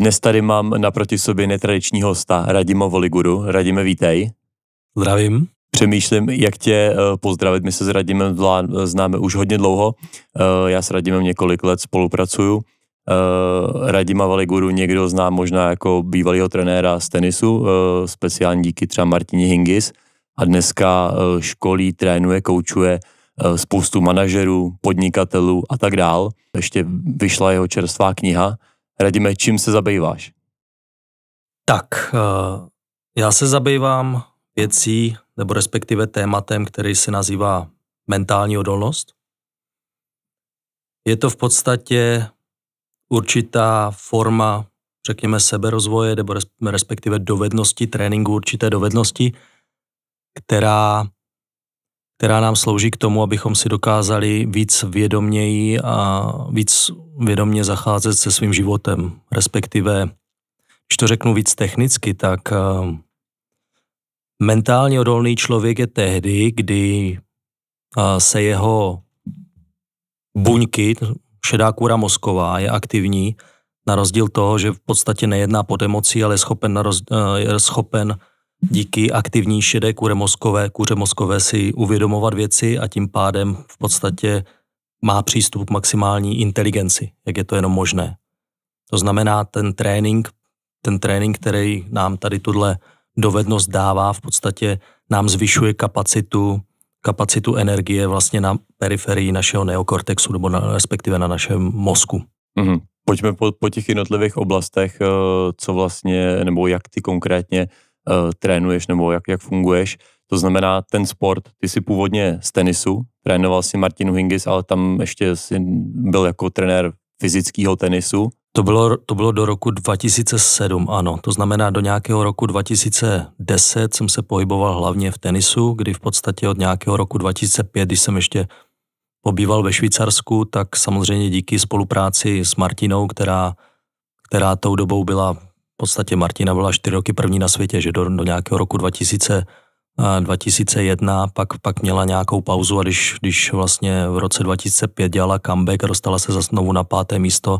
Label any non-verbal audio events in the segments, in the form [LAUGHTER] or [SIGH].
Dnes tady mám naproti sobě netradiční hosta, Radima Voliguru. Radime, vítej. Zdravím. Přemýšlím, jak tě eh, pozdravit. My se s Radimem známe už hodně dlouho. Eh, já s Radimem několik let spolupracuju. Eh, Radima Valiguru někdo zná možná jako bývalého trenéra z tenisu, speciálně díky třeba Martině Hingis. A dneska školí, trénuje, koučuje spoustu manažerů, podnikatelů a tak dál. Ještě vyšla jeho čerstvá kniha, radíme, čím se zabýváš. Tak, eh, já se zabývám věcí, nebo respektive tématem, který se nazývá mentální odolnost. Je to v podstatě určitá forma, řekněme, seberozvoje, nebo respektive dovednosti, tréninku určité dovednosti, která která nám slouží k tomu, abychom si dokázali víc vědoměji a víc vědomě zacházet se svým životem. Respektive, když to řeknu víc technicky, tak eh, mentálně odolný člověk je tehdy, kdy eh, se jeho buňky, šedá kůra mozková, je aktivní, na rozdíl toho, že v podstatě nejedná pod emocí, ale je schopen, na roz, eh, je schopen díky aktivní šedé kůře mozkové, kůře mozkové si uvědomovat věci a tím pádem v podstatě má přístup k maximální inteligenci, jak je to jenom možné. To znamená, ten trénink, ten trénink, který nám tady tuhle dovednost dává, v podstatě nám zvyšuje kapacitu, kapacitu energie vlastně na periferii našeho neokortexu, nebo na, respektive na našem mozku. Mm-hmm. Pojďme po, po těch jednotlivých oblastech, eh, co vlastně, nebo jak ty konkrétně uh, trénuješ nebo jak, jak funguješ. To znamená, ten sport, ty jsi původně z tenisu, trénoval si Martinu Hingis, ale tam ještě jsi byl jako trenér fyzického tenisu. To bylo, to bylo do roku 2007, ano. To znamená, do nějakého roku 2010 jsem se pohyboval hlavně v tenisu, kdy v podstatě od nějakého roku 2005, když jsem ještě pobýval ve Švýcarsku, tak samozřejmě díky spolupráci s Martinou, která, která tou dobou byla v podstatě Martina byla čtyři roky první na světě, že do, do nějakého roku 2000 2001, pak, pak měla nějakou pauzu a když, když vlastně v roce 2005 dělala comeback a dostala se zase znovu na páté místo,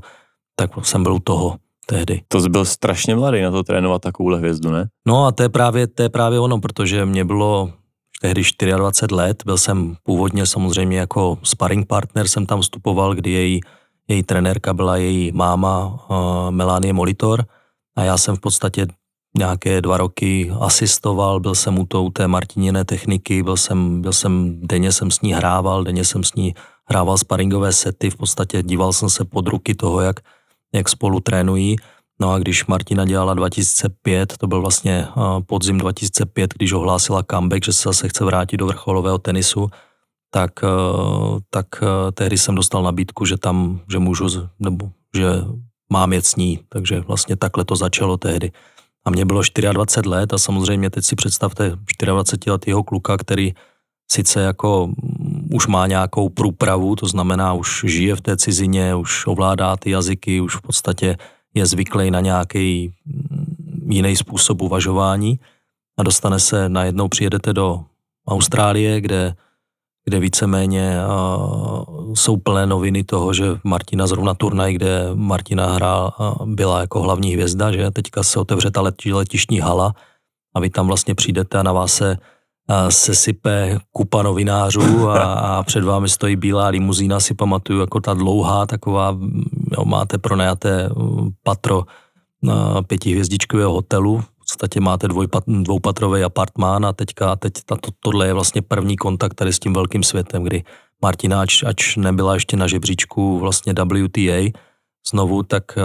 tak jsem byl u toho tehdy. To byl strašně mladý na to trénovat takovouhle hvězdu, ne? No a to je právě, to je právě ono, protože mě bylo tehdy 24 let, byl jsem původně samozřejmě jako sparring partner, jsem tam vstupoval, kdy její, její trenérka byla její máma uh, Melanie Molitor, a já jsem v podstatě nějaké dva roky asistoval, byl jsem u tou té Martiněné techniky, byl jsem, byl jsem, denně jsem s ní hrával, denně jsem s ní hrával sparingové sety, v podstatě díval jsem se pod ruky toho, jak, jak spolu trénují. No a když Martina dělala 2005, to byl vlastně eh, podzim 2005, když ohlásila comeback, že se zase chce vrátit do vrcholového tenisu, tak, eh, tak eh, tehdy jsem dostal nabídku, že tam, že můžu, nebo že mám jet s ní. Takže vlastně takhle to začalo tehdy. A mě bylo 24 let a samozřejmě teď si představte 24-letého kluka, který sice jako mm, už má nějakou průpravu, to znamená už žije v té cizině, už ovládá ty jazyky, už v podstatě je zvyklý na nějaký mm, jiný způsob uvažování a dostane se, najednou přijedete do Austrálie, kde kde víceméně jsou plné noviny toho, že Martina zrovna turnaj, kde Martina hrál, byla jako hlavní hvězda, že teďka se otevře ta leti, letišní hala a vy tam vlastně přijdete a na vás se sesype kupa novinářů a, a před vámi stojí bílá limuzína, si pamatuju, jako ta dlouhá taková, jo, máte pronajaté mm, patro pětihvězdičkového hotelu, podstatě máte dvojpat, dvoupatrový apartmán a teďka teď tato, tohle je vlastně první kontakt tady s tím velkým světem, kdy Martina, ač, ač nebyla ještě na žebříčku vlastně WTA znovu, tak, eh,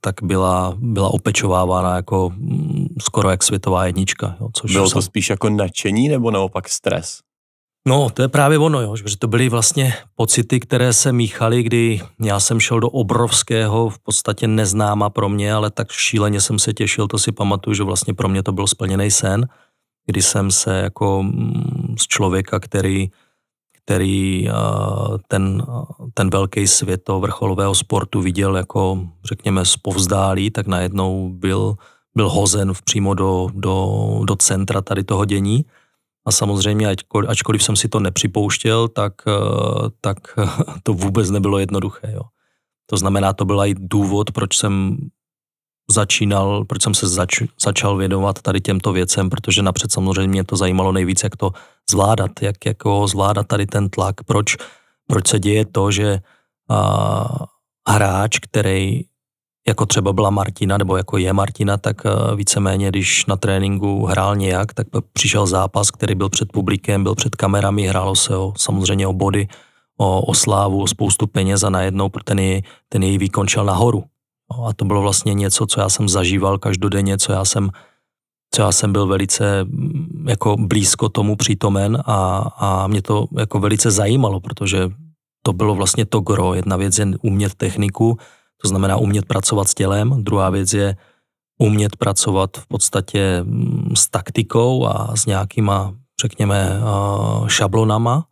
tak byla, byla opečovávána jako mm, skoro jak světová jednička. Jo, což Bylo to jsem... spíš jako nadšení nebo naopak stres? No, to je právě ono, jo, že to byly vlastně pocity, které se míchaly, kdy já jsem šel do obrovského, v podstatě neznáma pro mě, ale tak šíleně jsem se těšil, to si pamatuju, že vlastně pro mě to byl splněný sen, kdy jsem se jako mm, z člověka, který, který ten, ten velký svět toho vrcholového sportu viděl jako, řekněme, spovzdálí, tak najednou byl, byl hozen přímo do, do, do centra tady toho dění. A samozřejmě, ačkoliv, jsem si to nepřipouštěl, tak, eh, tak eh, to vůbec nebylo jednoduché. Jo. To znamená, to byl i důvod, proč jsem začínal, proč jsem se zač, začal věnovat tady těmto věcem, protože napřed samozřejmě mě to zajímalo nejvíc, jak to zvládat, jak jako zvládat tady ten tlak, proč, proč se děje to, že a, hráč, který jako třeba byla Martina, nebo jako je Martina, tak eh, víceméně, když na tréninku hrál nějak, tak přišel zápas, který byl před publikem, byl před kamerami, hrálo se o, samozřejmě o body, o, o slávu, o spoustu peněz a najednou ten, jej, ten její výkon šel nahoru. No, a to bylo vlastně něco, co já jsem zažíval každodenně, co já jsem, co já jsem byl velice mm, jako blízko tomu přítomen a, a mě to jako velice zajímalo, protože to bylo vlastně to gro. Jedna věc je umět techniku, to znamená umět pracovat s tělem. Druhá věc je umět pracovat v podstatě mm, s taktikou a s nějakýma, řekněme, šablonama.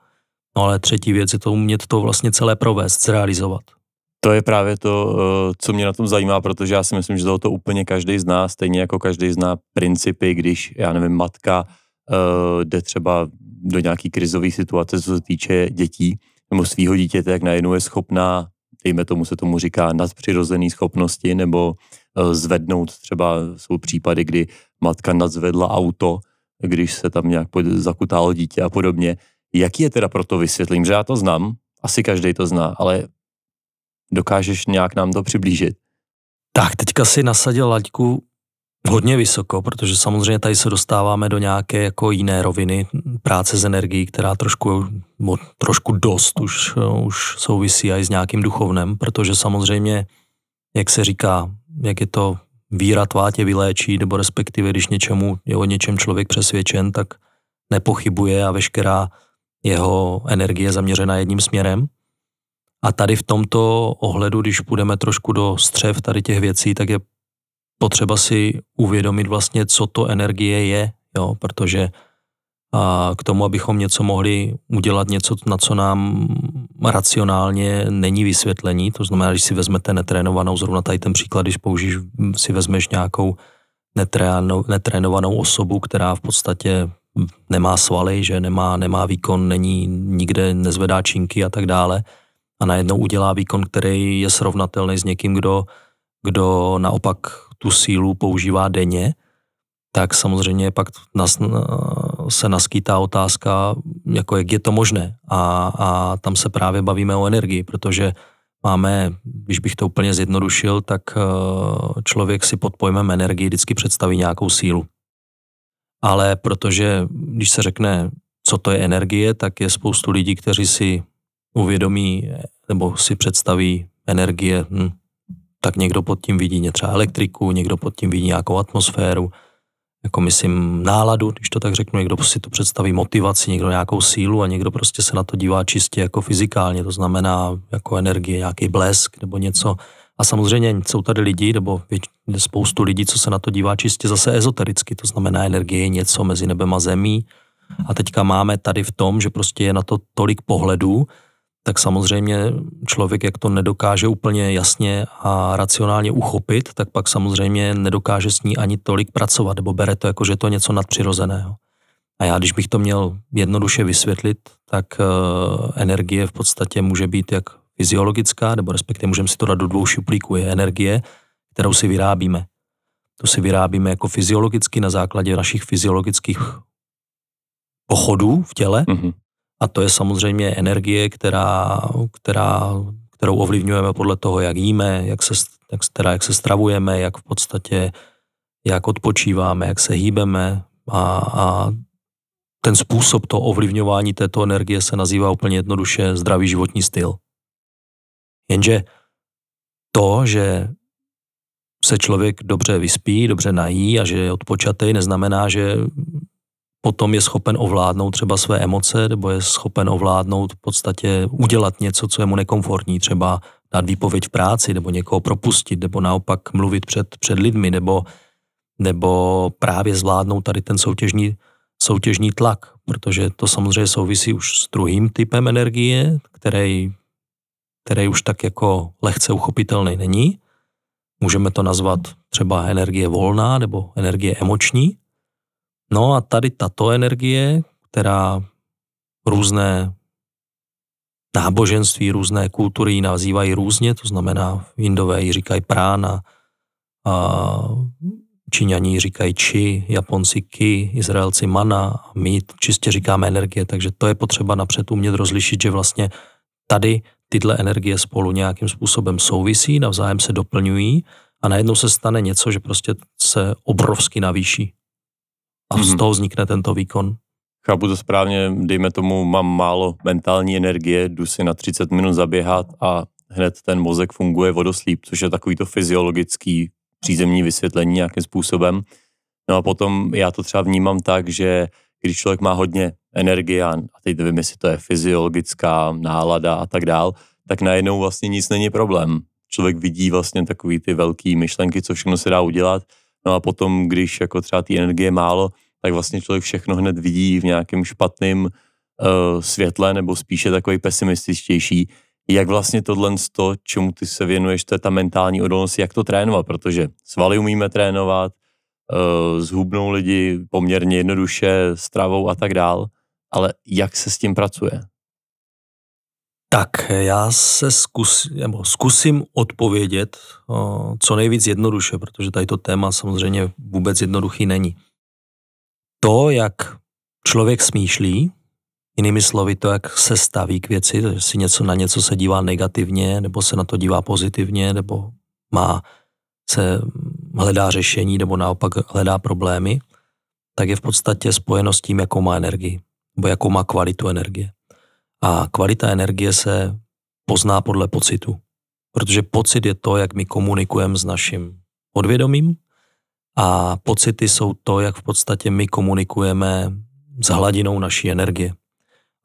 No ale třetí věc je to umět to vlastně celé provést, zrealizovat. To je právě to, eh, co mě na tom zajímá, protože já si myslím, že to úplně každý zná, stejně jako každý zná principy, když, já nevím, matka eh, jde třeba do nějaký krizové situace, co se týče dětí, nebo svého dítěte, jak najednou je schopná dejme tomu se tomu říká, nadpřirozené schopnosti, nebo eh, zvednout třeba, jsou případy, kdy matka nadzvedla auto, když se tam nějak zakutálo dítě a podobně. Jaký je teda proto vysvětlím, že já to znám, asi každý to zná, ale dokážeš nějak nám to přiblížit? Tak, teďka si nasadil laťku Hodně vysoko, protože samozřejmě tady se dostáváme do nějaké jako jiné roviny práce s energií, která trošku, trošku dost už, už souvisí i s nějakým duchovnem, protože samozřejmě, jak se říká, jak je to víra tvá tě vyléčí, nebo respektive, když něčemu je o něčem člověk přesvědčen, tak nepochybuje a veškerá jeho energie zaměřena jedním směrem. A tady v tomto ohledu, když půjdeme trošku do střev tady těch věcí, tak je potřeba si uvědomit vlastně, co to energie je, jo, protože a k tomu, abychom něco mohli udělat, něco, na co nám racionálně není vysvětlení, to znamená, když si vezmete netrénovanou, zrovna tady ten příklad, když použíš, si vezmeš nějakou netrénovanou osobu, která v podstatě nemá svaly, že nemá, nemá výkon, není nikde nezvedá činky a tak dále a najednou udělá výkon, který je srovnatelný s někým, kdo, kdo naopak tu sílu používá denně, tak samozřejmě pak nas, se naskýtá otázka, jako jak je to možné. A, a tam se právě bavíme o energii, protože máme, když bych to úplně zjednodušil, tak eh, člověk si pod pojmem energii vždycky představí nějakou sílu. Ale protože když se řekne, co to je energie, tak je spoustu lidí, kteří si uvědomí nebo si představí energie, hm, tak někdo pod tím vidí třeba elektriku, někdo pod tím vidí nějakou atmosféru, jako myslím náladu, když to tak řeknu, někdo si to představí motivaci, někdo nějakou sílu a někdo prostě se na to dívá čistě jako fyzikálně, to znamená jako energie, nějaký blesk nebo něco. A samozřejmě jsou tady lidi, nebo spoustu lidí, co se na to dívá čistě zase ezotericky, to znamená energie je něco mezi nebem a zemí. A teďka máme tady v tom, že prostě je na to tolik pohledů, tak samozřejmě člověk, jak to nedokáže úplně jasně a racionálně uchopit, tak pak samozřejmě nedokáže s ní ani tolik pracovat, nebo bere to jako, že to je něco nadpřirozeného. A já, když bych to měl jednoduše vysvětlit, tak eh, energie v podstatě může být jak fyziologická, nebo respektive můžeme si to dát do dvou šuplíků, je energie, kterou si vyrábíme. To si vyrábíme jako fyziologicky na základě našich fyziologických pochodů v těle, mm-hmm. A to je samozřejmě energie, která, která, kterou ovlivňujeme podle toho, jak jíme, jak se, jak, teda jak se stravujeme, jak v podstatě, jak odpočíváme, jak se hýbeme a, a ten způsob to ovlivňování této energie se nazývá úplně jednoduše zdravý životní styl. Jenže to, že se člověk dobře vyspí, dobře nají a že je odpočatý, neznamená, že potom je schopen ovládnout třeba své emoce, nebo je schopen ovládnout v podstatě udělat něco, co je mu nekomfortní, třeba dát výpověď v práci, nebo někoho propustit, nebo naopak mluvit před, před lidmi, nebo, nebo právě zvládnout tady ten soutěžní, soutěžní tlak, protože to samozřejmě souvisí už s druhým typem energie, který, který už tak jako lehce uchopitelný není. Můžeme to nazvat třeba energie volná nebo energie emoční, No a tady tato energie, která různé náboženství, různé kultury ji nazývají různě, to znamená indové ji říkají prána, a Číňaní říkají či, Japonci ki, Izraelci mana a my čistě říkáme energie, takže to je potřeba napřed umět rozlišit, že vlastně tady tyhle energie spolu nějakým způsobem souvisí, navzájem se doplňují a najednou se stane něco, že prostě se obrovsky navýší a mm-hmm. z mhm. toho vznikne tento výkon. Chápu to správně, dejme tomu, mám málo mentální energie, jdu si na 30 minut zaběhat a hned ten mozek funguje vodoslíp, což je takový to fyziologický přízemní vysvětlení nějakým způsobem. No a potom já to třeba vnímám tak, že když člověk má hodně energie a teď nevím, jestli to je fyziologická nálada a tak dál, tak najednou vlastně nic není problém. Člověk vidí vlastně takový ty velké myšlenky, co všechno se dá udělat. No a potom, když jako třeba ty energie málo, tak vlastně člověk všechno hned vidí v nějakém špatném uh, eh, světle nebo spíše takový pesimističtější. Jak vlastně tohle, to, čemu ty se věnuješ, to je ta mentální odolnost, jak to trénovat, protože svaly umíme trénovat, uh, zhubnou lidi poměrně jednoduše, stravou a tak dál, ale jak se s tím pracuje? Tak, já se zkus, nebo zkusím odpovědět eh, co nejvíc jednoduše, protože tady to téma samozřejmě vůbec jednoduchý není to, jak člověk smýšlí, jinými slovy to, jak se staví k věci, že si něco na něco se dívá negativně, nebo se na to dívá pozitivně, nebo má se hledá řešení, nebo naopak hledá problémy, tak je v podstatě spojeno s tím, jakou má energii, nebo jakou má kvalitu energie. A kvalita energie se pozná podle pocitu. Protože pocit je to, jak my komunikujeme s naším podvědomím, a pocity jsou to, jak v podstatě my komunikujeme s hladinou naší energie.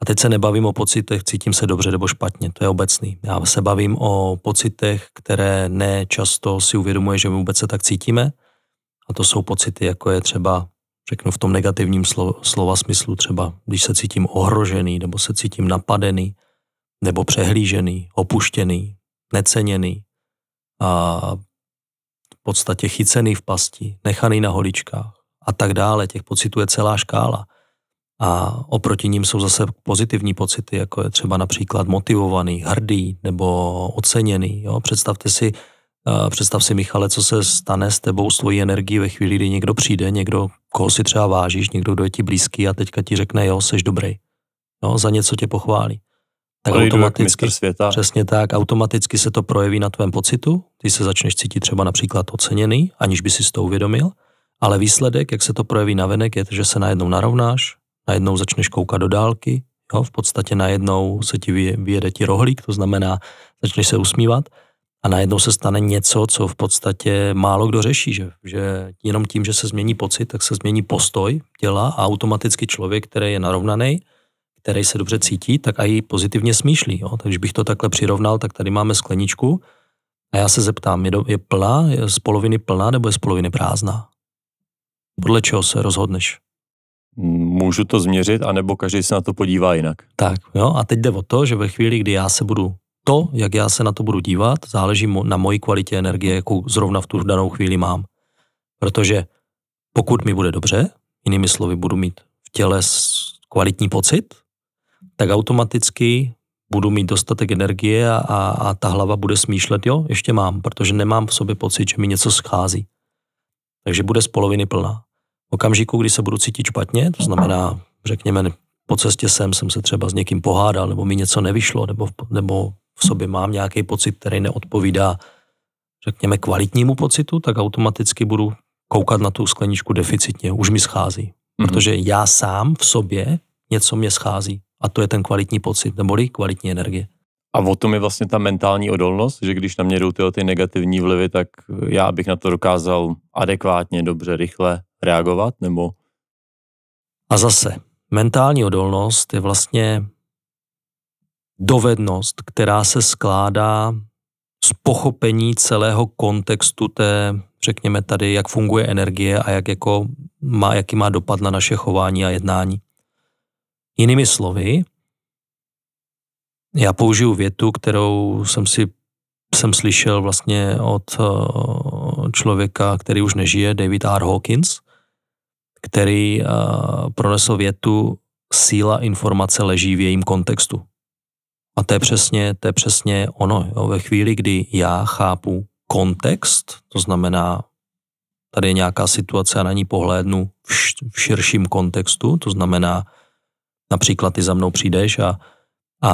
A teď se nebavím o pocitech, cítím se dobře nebo špatně, to je obecný. Já se bavím o pocitech, které nečasto si uvědomuje, že my vůbec se tak cítíme. A to jsou pocity, jako je třeba, řeknu v tom negativním slo- slova smyslu, třeba když se cítím ohrožený, nebo se cítím napadený, nebo přehlížený, opuštěný, neceněný, a podstatě chycený v pasti, nechaný na holičkách a tak dále. Těch pocitů je celá škála. A oproti ním jsou zase pozitivní pocity, jako je třeba například motivovaný, hrdý nebo oceněný. Jo? Představte si, eh, představ si Michale, co se stane s tebou, s tvojí energií ve chvíli, kdy někdo přijde, někdo, koho si třeba vážíš, někdo, kdo je ti blízký a teďka ti řekne, jo, seš dobrý. Jo? No, za něco tě pochválí tak automaticky, světa. Přesně tak, automaticky se to projeví na tvém pocitu, ty se začneš cítit třeba například oceněný, aniž by si to uvědomil, ale výsledek, jak se to projeví na venek, je, že se najednou narovnáš, najednou začneš koukat do dálky, jo, v podstatě najednou se ti vyjede ti rohlík, to znamená, začneš se usmívat a najednou se stane něco, co v podstatě málo kdo řeší, že, že jenom tím, že se změní pocit, tak se změní postoj těla a automaticky člověk, který je narovnaný, který se dobře cítí, tak i pozitivně smýšlí. Jo? Takže bych to takhle přirovnal, tak tady máme skleničku a já se zeptám, je, do, je plná, je z poloviny plná nebo je z poloviny prázdná? Podle čeho se rozhodneš? Můžu to změřit, anebo každý se na to podívá jinak. Tak, jo, a teď jde o to, že ve chvíli, kdy já se budu to, jak já se na to budu dívat, záleží na mojí kvalitě energie, jakou zrovna v tu danou chvíli mám. Protože pokud mi bude dobře, jinými slovy budu mít v těle kvalitní pocit, tak automaticky budu mít dostatek energie a, a, a ta hlava bude smýšlet, jo, ještě mám, protože nemám v sobě pocit, že mi něco schází. Takže bude z poloviny plná. V okamžiku, kdy se budu cítit špatně, to znamená, řekněme, po cestě sem jsem se třeba s někým pohádal, nebo mi něco nevyšlo, nebo, nebo v sobě mám nějaký pocit, který neodpovídá, řekněme, kvalitnímu pocitu, tak automaticky budu koukat na tu skleničku deficitně, už mi schází. Mm-hmm. Protože já sám v sobě něco mě schází. A to je ten kvalitní pocit, neboli kvalitní energie. A o tom je vlastně ta mentální odolnost, že když na mě jdou tyhle ty negativní vlivy, tak já bych na to dokázal adekvátně, dobře, rychle reagovat, nebo... A zase, mentální odolnost je vlastně dovednost, která se skládá z pochopení celého kontextu té, řekněme tady, jak funguje energie a jak jako má, jaký má dopad na naše chování a jednání. Jinými slovy, já použiju větu, kterou jsem si jsem slyšel vlastně od eh, člověka, který už nežije, David R. Hawkins, který eh, pronesl větu síla informace leží v jejím kontextu. A to je přesně, to je přesně ono. Jo. Ve chvíli, kdy já chápu kontext, to znamená, tady je nějaká situace a na ní pohlédnu v širším kontextu, to znamená, Například ty za mnou přijdeš a, a,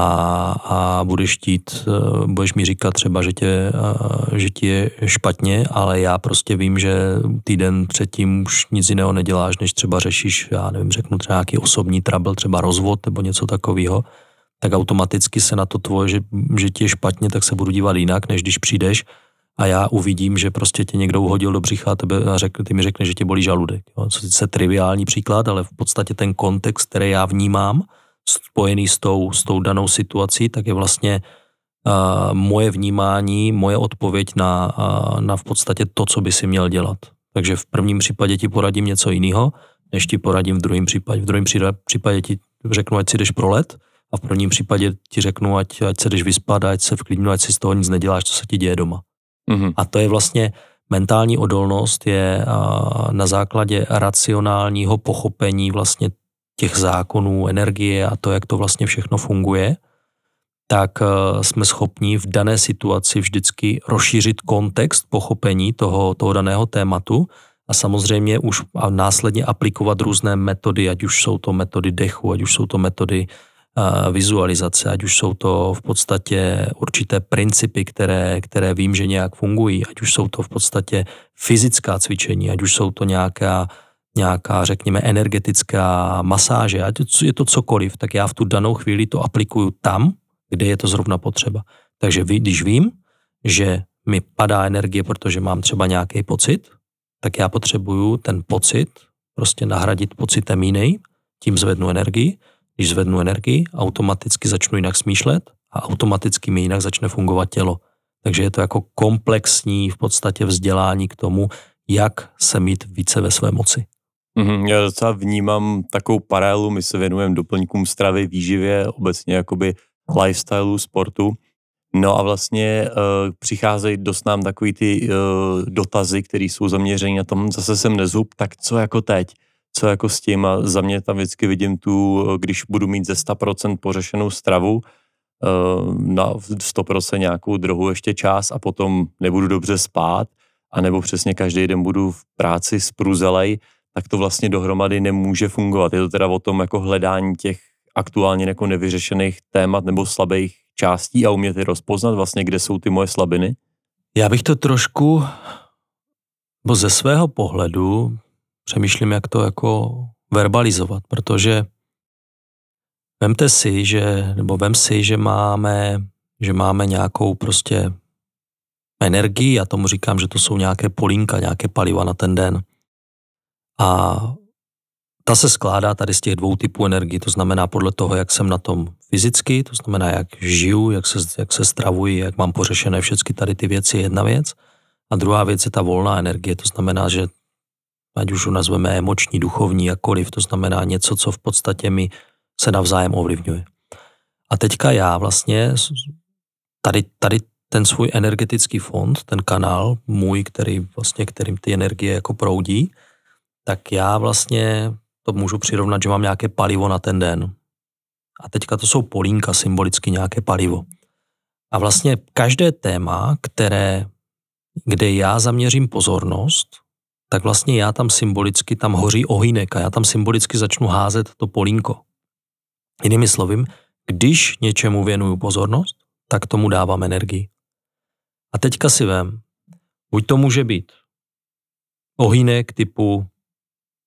a budeš štít, eh, budeš mi říkat třeba, že, tě, eh, že ti je špatně, ale já prostě vím, že týden předtím už nic jiného neděláš, než třeba řešíš, já nevím, řeknu třeba nějaký osobní trouble, třeba rozvod nebo něco takového, tak automaticky se na to tvoje, že, že ti je špatně, tak se budu dívat jinak, než když přijdeš a já uvidím, že prostě tě někdo uhodil do břicha a, tebe, a řekl, ty mi řekne, že tě bolí žaludek. Jo. je sice triviální příklad, ale v podstatě ten kontext, který já vnímám, spojený s tou, s tou danou situací, tak je vlastně uh, moje vnímání, moje odpověď na, uh, na v podstatě to, co by si měl dělat. Takže v prvním případě ti poradím něco jiného, než ti poradím v druhém případě. V druhém případě ti řeknu, ať si jdeš pro let, a v prvním případě ti řeknu, ať, ať se jdeš vyspat, ať se vklidnu, ať si z toho nic neděláš, co se ti děje doma. Mm-hmm. A to je vlastně mentální odolnost je na základě racionálního pochopení vlastně těch zákonů, energie a to, jak to vlastně všechno funguje, tak e, jsme schopni v dané situaci vždycky rozšířit kontext pochopení toho, toho daného tématu a samozřejmě už a následně aplikovat různé metody, ať už jsou to metody dechu, ať už jsou to metody uh, vizualizace, ať už jsou to v podstatě určité principy, které, které vím, že nějak fungují, ať už jsou to v podstatě fyzická cvičení, ať už jsou to nějaká, nějaká řekněme, energetická masáže, ať je to cokoliv, tak já v tu danou chvíli to aplikuju tam, kde je to zrovna potřeba. Takže když vím, že mi padá energie, protože mám třeba nějaký pocit, tak já potřebuju ten pocit prostě nahradit pocitem jiný, tím zvednu energii když zvednu energii, automaticky začnu jinak smýšlet a automaticky mi jinak začne fungovat tělo. Takže je to jako komplexní v podstatě vzdělání k tomu, jak se mít více ve své moci. Mm-hmm, já docela vnímám takovou paralelu, my se věnujeme doplňkům stravy, výživě, obecně jakoby lifestylu, sportu. No a vlastně uh, přicházejí dost nám takový ty uh, dotazy, které jsou zaměřeny na tom, zase jsem nezhub, tak co jako teď? co jako s tím a za mě tam vždycky vidím tu, když budu mít ze 100% pořešenou stravu, eh, na 100% nějakou druhou ještě čas a potom nebudu dobře spát, anebo přesně každý den budu v práci s průzelej, tak to vlastně dohromady nemůže fungovat. Je to teda o tom jako hledání těch aktuálně jako nevyřešených témat nebo slabých částí a umět je rozpoznat vlastně, kde jsou ty moje slabiny? Já bych to trošku, bo ze svého pohledu, přemýšlím, jak to jako verbalizovat, protože vemte si, že, nebo vem si, že máme, že máme nějakou prostě energii, já tomu říkám, že to jsou nějaké polínka, nějaké paliva na ten den. A ta se skládá tady z těch dvou typů energii, to znamená podle toho, jak jsem na tom fyzicky, to znamená, jak žiju, jak se, jak se stravuji, jak mám pořešené všechny tady ty věci, jedna věc. A druhá věc je ta volná energie, to znamená, že ať už ho nazveme emoční, duchovní, jakkoliv, to znamená něco, co v podstatě mi se navzájem ovlivňuje. A teďka já vlastně tady, tady ten svůj energetický fond, ten kanál můj, který vlastně, kterým ty energie jako proudí, tak já vlastně to můžu přirovnat, že mám nějaké palivo na ten den. A teďka to jsou polínka, symbolicky nějaké palivo. A vlastně každé téma, které, kde já zaměřím pozornost, tak vlastně já tam symbolicky, tam hoří ohýnek a já tam symbolicky začnu házet to polínko. Jinými slovy, když něčemu věnuju pozornost, tak tomu dávám energii. A teďka si vem, buď to může být ohýnek typu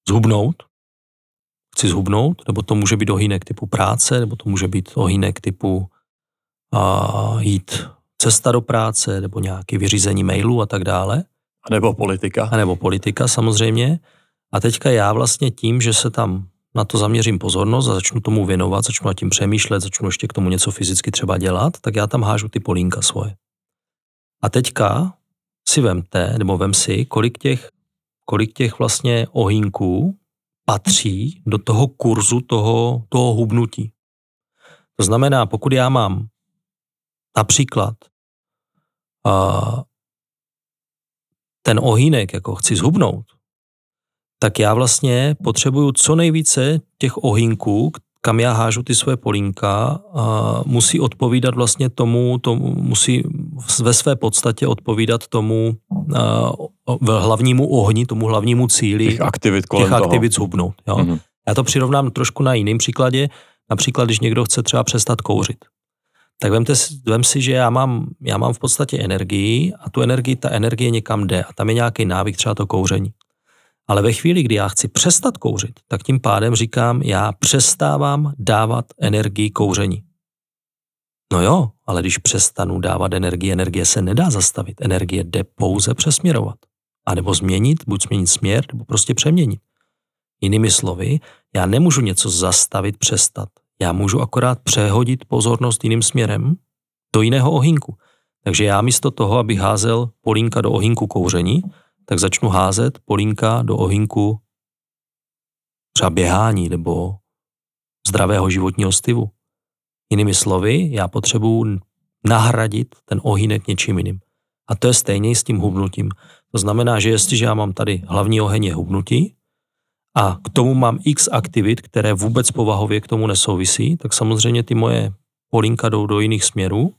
zhubnout, chci zhubnout, nebo to může být ohýnek typu práce, nebo to může být ohýnek typu a, jít cesta do práce, nebo nějaký vyřízení mailu a tak dále – a nebo politika. A nebo politika samozřejmě. A teďka já vlastně tím, že se tam na to zaměřím pozornost a začnu tomu věnovat, začnu nad tím přemýšlet, začnu ještě k tomu něco fyzicky třeba dělat, tak já tam hážu ty polínka svoje. A teďka si vemte, nebo vem si, kolik těch, kolik těch vlastně ohýnků patří do toho kurzu toho, toho hubnutí. To znamená, pokud já mám například uh, ten ohýnek jako chci zhubnout, tak já vlastně potřebuju co nejvíce těch ohýnků, kam já hážu ty své polínka, a musí odpovídat vlastně tomu, tomu musí ve své podstatě odpovídat tomu a, hlavnímu ohni, tomu hlavnímu cíli těch aktivit, kolem těch toho. aktivit zhubnout. Jo? Mm-hmm. Já to přirovnám trošku na jiném příkladě. Například, když někdo chce třeba přestat kouřit tak vemte, vem si, že já mám, já mám v podstatě energii a tu energii, ta energie někam jde a tam je nějaký návyk, třeba to kouření. Ale ve chvíli, kdy já chci přestat kouřit, tak tím pádem říkám, já přestávám dávat energii kouření. No jo, ale když přestanu dávat energii, energie se nedá zastavit. Energie jde pouze přesměrovat. A nebo změnit, buď změnit směr, nebo prostě přeměnit. Jinými slovy, já nemůžu něco zastavit, přestat já můžu akorát přehodit pozornost jiným směrem do jiného ohinku. Takže já místo toho, abych házel polínka do ohinku kouření, tak začnu házet polínka do ohinku třeba běhání nebo zdravého životního stylu. Jinými slovy, já potřebuji nahradit ten ohýnek něčím jiným. A to je stejně s tím hubnutím. To znamená, že jestliže já mám tady hlavní oheň je hubnutí, a k tomu mám x aktivit, které vůbec povahově k tomu nesouvisí, tak samozřejmě ty moje polinka jdou do jiných směrů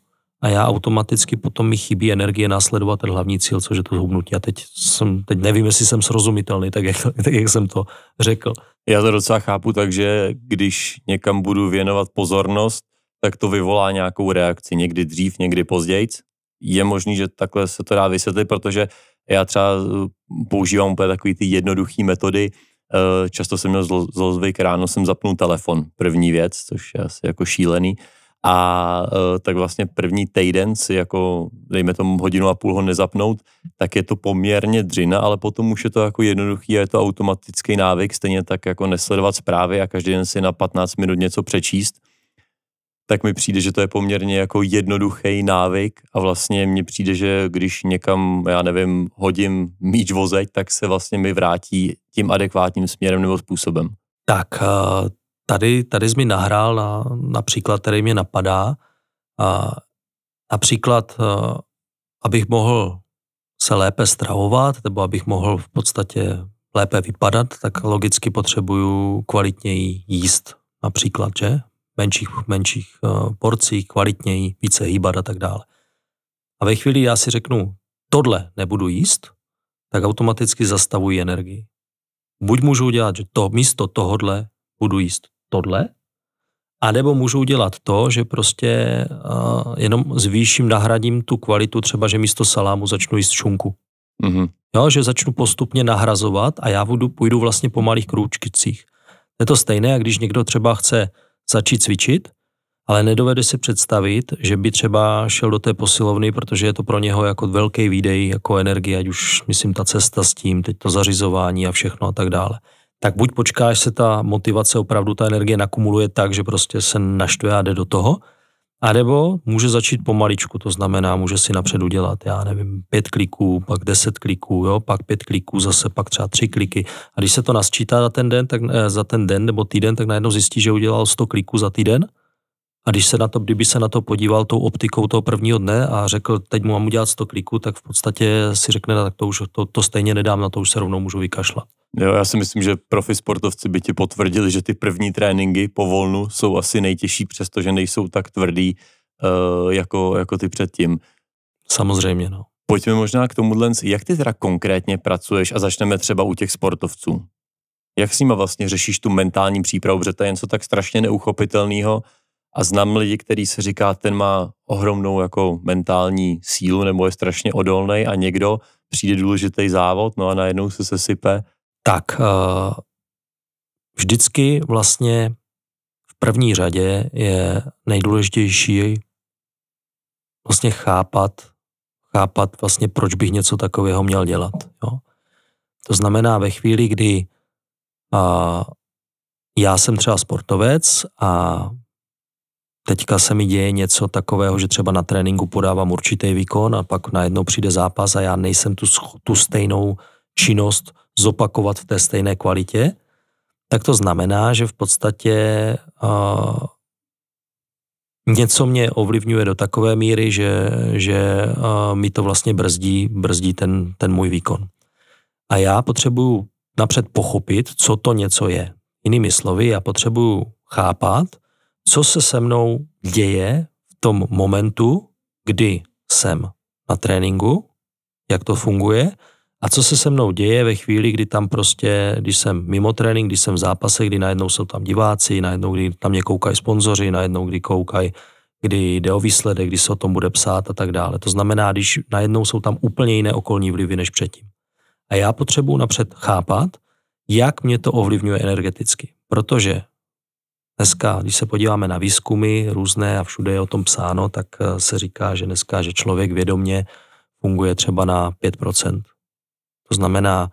a já automaticky potom mi chybí energie následovat ten hlavní cíl, což je to zhubnutí. A teď, jsem, teď nevím, jestli jsem srozumitelný, tak jak, [LAUGHS] tak jak jsem to řekl. Já to docela chápu, takže když někam budu věnovat pozornost, tak to vyvolá nějakou reakci, někdy dřív, někdy později. Je možný, že takhle se to dá vysvětlit, protože já třeba eh, používám úplně takový ty jednoduché metody, Eh, často jsem měl zlo, zlozvyk, ráno jsem zapnul telefon, první věc, což je asi jako šílený. A eh, tak vlastně první týden si jako, dejme tomu hodinu a půl ho nezapnout, tak je to poměrně dřina, ale potom už je to jako jednoduchý a je to automatický návyk, stejně tak jako nesledovat zprávy a každý den si na 15 minut něco přečíst tak mi přijde, že to je poměrně jako jednoduchý návyk a vlastně mně přijde, že když někam, já nevím, hodím míč vozeď, tak se vlastně mi vrátí tím adekvátním směrem nebo způsobem. Tak eh, tady, tady jsi mi nahrál na, na příklad, který mě napadá. A, například, eh, abych mohl se lépe stravovat, nebo abych mohl v podstatě lépe vypadat, tak logicky potřebuju kvalitněji jíst například, že? menších, menších eh, porcí, kvalitněji, více hýbat a tak dále. A ve chvíli já si řeknu, tohle nebudu jíst, tak automaticky zastavuji energii. Buď můžu udělat, že to místo tohodle budu jíst tohle, a nebo můžu udělat to, že prostě uh, jenom zvýším, nahradím tu kvalitu, třeba, že místo salámu začnu jíst šunku. Mm-hmm. Jo, že začnu postupně nahrazovat a já budu, půjdu vlastně po malých krůčkicích. Je to stejné, když někdo třeba chce začít cvičit, ale nedovede si představit, že by třeba šel do té posilovny, protože je to pro něho jako velký výdej, jako energie, ať už myslím ta cesta s tím, teď to zařizování a všechno a tak dále. Tak buď počkáš, se ta motivace, opravdu ta energie nakumuluje tak, že prostě se naštve a jde do toho, a nebo může začít pomaličku, to znamená, může si napřed udělat, já nevím, pět kliků, pak deset kliků, jo, pak pět kliků, zase pak třeba tři kliky. A když se to nasčítá za ten den, tak, eh, za ten den nebo týden, tak najednou zjistí, že udělal 100 kliků za týden. A když se na to, kdyby se na to podíval tou optikou toho prvního dne a řekl, teď mu mám udělat 100 kliků, tak v podstatě si řekne, no, tak to už to, to stejně nedám, na to už se rovnou můžu vykašlat. Jo, já si myslím, že profi sportovci by ti potvrdili, že ty první tréninky po volnu jsou asi nejtěžší, přestože nejsou tak tvrdý uh, jako, jako ty předtím. Samozřejmě, no. Pojďme možná k tomu, jak ty teda konkrétně pracuješ a začneme třeba u těch sportovců. Jak s nima vlastně řešíš tu mentální přípravu, protože to je něco tak strašně neuchopitelného a znám lidi, který se říká, ten má ohromnou jako mentální sílu nebo je strašně odolný a někdo přijde důležitý závod, no a najednou se sesype tak eh, vždycky vlastně v první řadě je nejdůležitější vlastně chápat, chápat vlastně, proč bych něco takového měl dělat. Jo? To znamená ve chvíli, kdy a, já jsem třeba sportovec a teďka se mi děje něco takového, že třeba na tréninku podávám určitý výkon a pak najednou přijde zápas a já nejsem tu, tu stejnou činnost zopakovat v té stejné kvalitě, tak to znamená, že v podstatě uh, něco mě ovlivňuje do takové míry, že, že uh, mi to vlastně brzdí, brzdí ten, ten můj výkon. A já potřebuju napřed pochopit, co to něco je. Jinými slovy, já potřebuju chápat, co se se mnou děje v tom momentu, kdy jsem na tréninku, jak to funguje a co se se mnou děje ve chvíli, kdy tam prostě, když jsem mimo trénink, když jsem v zápase, kdy najednou jsou tam diváci, najednou, kdy tam mě koukají sponzoři, najednou, kdy koukají, kdy jde o výsledek, kdy se o tom bude psát a tak dále. To znamená, když najednou jsou tam úplně jiné okolní vlivy než předtím. A já potřebuji napřed chápat, jak mě to ovlivňuje energeticky. Protože dneska, když se podíváme na výzkumy různé a všude je o tom psáno, tak eh, se říká, že dneska, že člověk vědomě funguje třeba na 5% to znamená,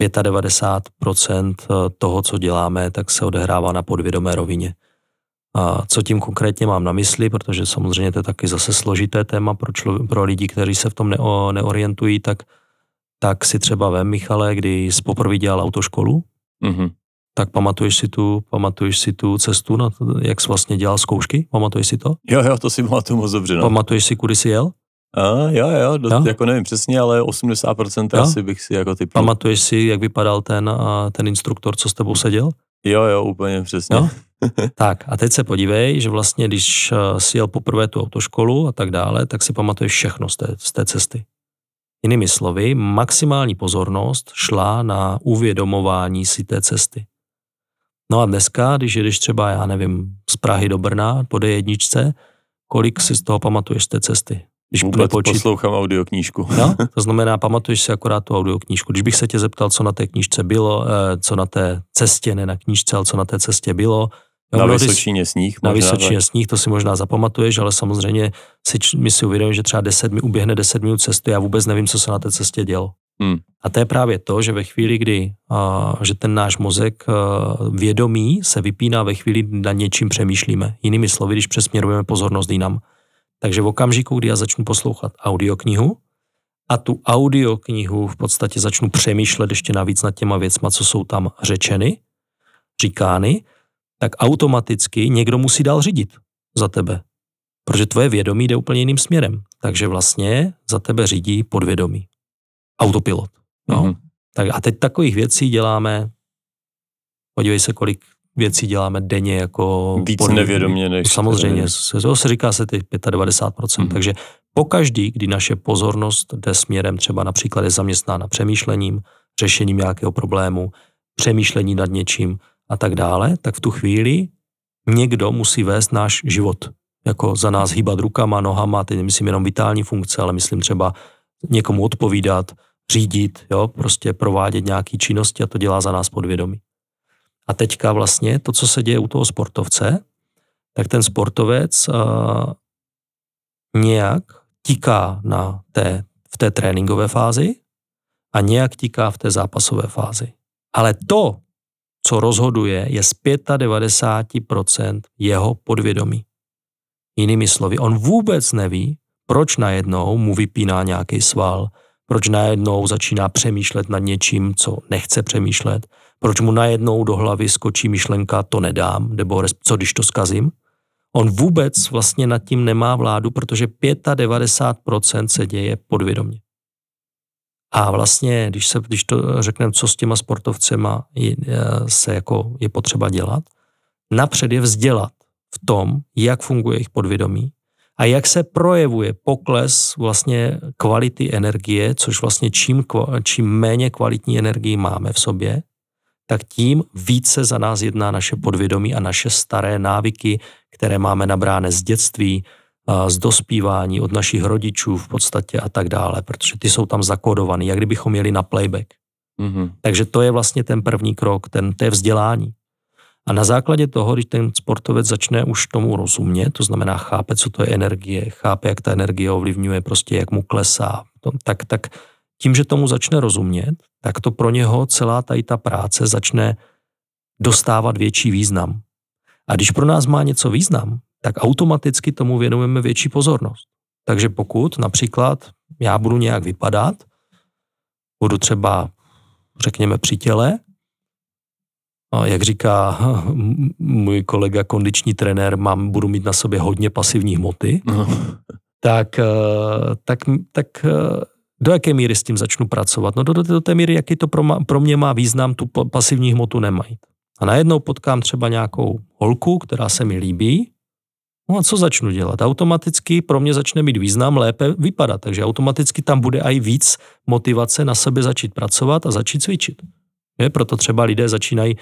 95% eh, toho, co děláme, tak se odehrává na podvědomé rovině. A co tím konkrétně mám na mysli, protože samozřejmě to je taky zase složité téma pro, člo, pro lidi, kteří se v tom ne, neorientují, tak, tak si třeba ve Michale, kdy jsi poprvé dělal autoškolu, mm-hmm. tak pamatuješ si tu, pamatuješ si tu cestu, na, jak jsi vlastně dělal zkoušky, pamatuješ si to? Jo, jo, to si pamatuju moc dobře. No. Pamatuješ si, kudy jsi jel? A, jo, jo, dost, jo, jako nevím přesně, ale 80% jo? asi bych si jako typ. Pamatuješ si, jak vypadal ten, a ten instruktor, co s tebou seděl? Jo, jo, úplně přesně. Jo? [LAUGHS] tak a teď se podívej, že vlastně, když eh, si jel poprvé tu autoškolu a tak dále, tak si pamatuješ všechno z té, z té cesty. Jinými slovy, maximální pozornost šla na uvědomování si té cesty. No a dneska, když jedeš třeba, já nevím, z Prahy do Brna po D1, kolik si z toho pamatuješ z té cesty? Když vůbec počít... poslouchám audioknížku. No, to [LAUGHS] znamená, pamatuješ si akorát tu audioknížku. Když bych se tě zeptal, co na té knížce bylo, eh, co na té cestě, ne na knížce, ale co na té cestě bylo, na Vysočině sníh. na Vysočině tak. sníh, to si možná zapamatuješ, ale samozřejmě si, my si uvědomíme, že třeba 10, mi uběhne 10 minut cesty, já vůbec nevím, co se na té cestě dělo. Hmm. A to je právě to, že ve chvíli, kdy a, že ten náš mozek a, vědomí se vypíná ve chvíli, kdy na něčím přemýšlíme. Jinými slovy, když přesměrujeme pozornost jinam. Takže v okamžiku, kdy já začnu poslouchat audioknihu a tu audioknihu v podstatě začnu přemýšlet ještě navíc nad těma věcma, co jsou tam řečeny, říkány, tak automaticky někdo musí dál řídit za tebe. Protože tvoje vědomí jde úplně jiným směrem. Takže vlastně za tebe řídí podvědomí. Autopilot. No. Mm-hmm. Tak a teď takových věcí děláme. Podívej se, kolik věcí děláme denně jako... Víc pod... nevědomě než... Samozřejmě, se, to se říká se ty 95%, mm-hmm. takže pokaždý, kdy naše pozornost jde směrem třeba například je zaměstnána přemýšlením, řešením nějakého problému, přemýšlení nad něčím a tak dále, tak v tu chvíli někdo musí vést náš život. Jako za nás hýbat rukama, nohama, teď nemyslím jenom vitální funkce, ale myslím třeba někomu odpovídat, řídit, jo, prostě provádět nějaké činnosti a to dělá za nás podvědomí. A teďka vlastně to, co se děje u toho sportovce, tak ten sportovec uh, nějak tiká na té, v té tréninkové fázi a nějak tiká v té zápasové fázi. Ale to, co rozhoduje, je z 95% jeho podvědomí. Jinými slovy, on vůbec neví, proč najednou mu vypíná nějaký sval, proč najednou začíná přemýšlet nad něčím, co nechce přemýšlet, proč mu najednou do hlavy skočí myšlenka to nedám, nebo co když to skazím. On vůbec vlastně nad tím nemá vládu, protože 95% se děje podvědomě. A vlastně, když, se, když to řekneme, co s těma sportovcema je, se jako je potřeba dělat, napřed je vzdělat v tom, jak funguje jejich podvědomí a jak se projevuje pokles vlastně kvality energie, což vlastně čím, čím méně kvalitní energii máme v sobě, tak tím více za nás jedná naše podvědomí a naše staré návyky, které máme nabráné z dětství, z dospívání, od našich rodičů v podstatě a tak dále, protože ty jsou tam zakódovaný, jak kdybychom měli na playback. Mm-hmm. Takže to je vlastně ten první krok, ten, to je vzdělání. A na základě toho, když ten sportovec začne už tomu rozumět, to znamená chápe, co to je energie, chápe, jak ta energie ovlivňuje, prostě jak mu klesá, tak, tak tím, že tomu začne rozumět, tak to pro něho celá tady ta práce začne dostávat větší význam. A když pro nás má něco význam, tak automaticky tomu věnujeme větší pozornost. Takže pokud například já budu nějak vypadat, budu třeba, řekněme, při těle, jak říká můj kolega kondiční trenér, mám, budu mít na sobě hodně pasivní hmoty, no. tak, tak, tak eh, do jaké míry s tím začnu pracovat? No do, do, do té míry, jaký to pro, ma, pro mě má význam, tu pasivní hmotu nemají. A najednou potkám třeba nějakou holku, která se mi líbí, No a co začnu dělat? Automaticky pro mě začne mít význam lépe vypadat, takže automaticky tam bude i víc motivace na sebe začít pracovat a začít cvičit. Je? Proto třeba lidé začínají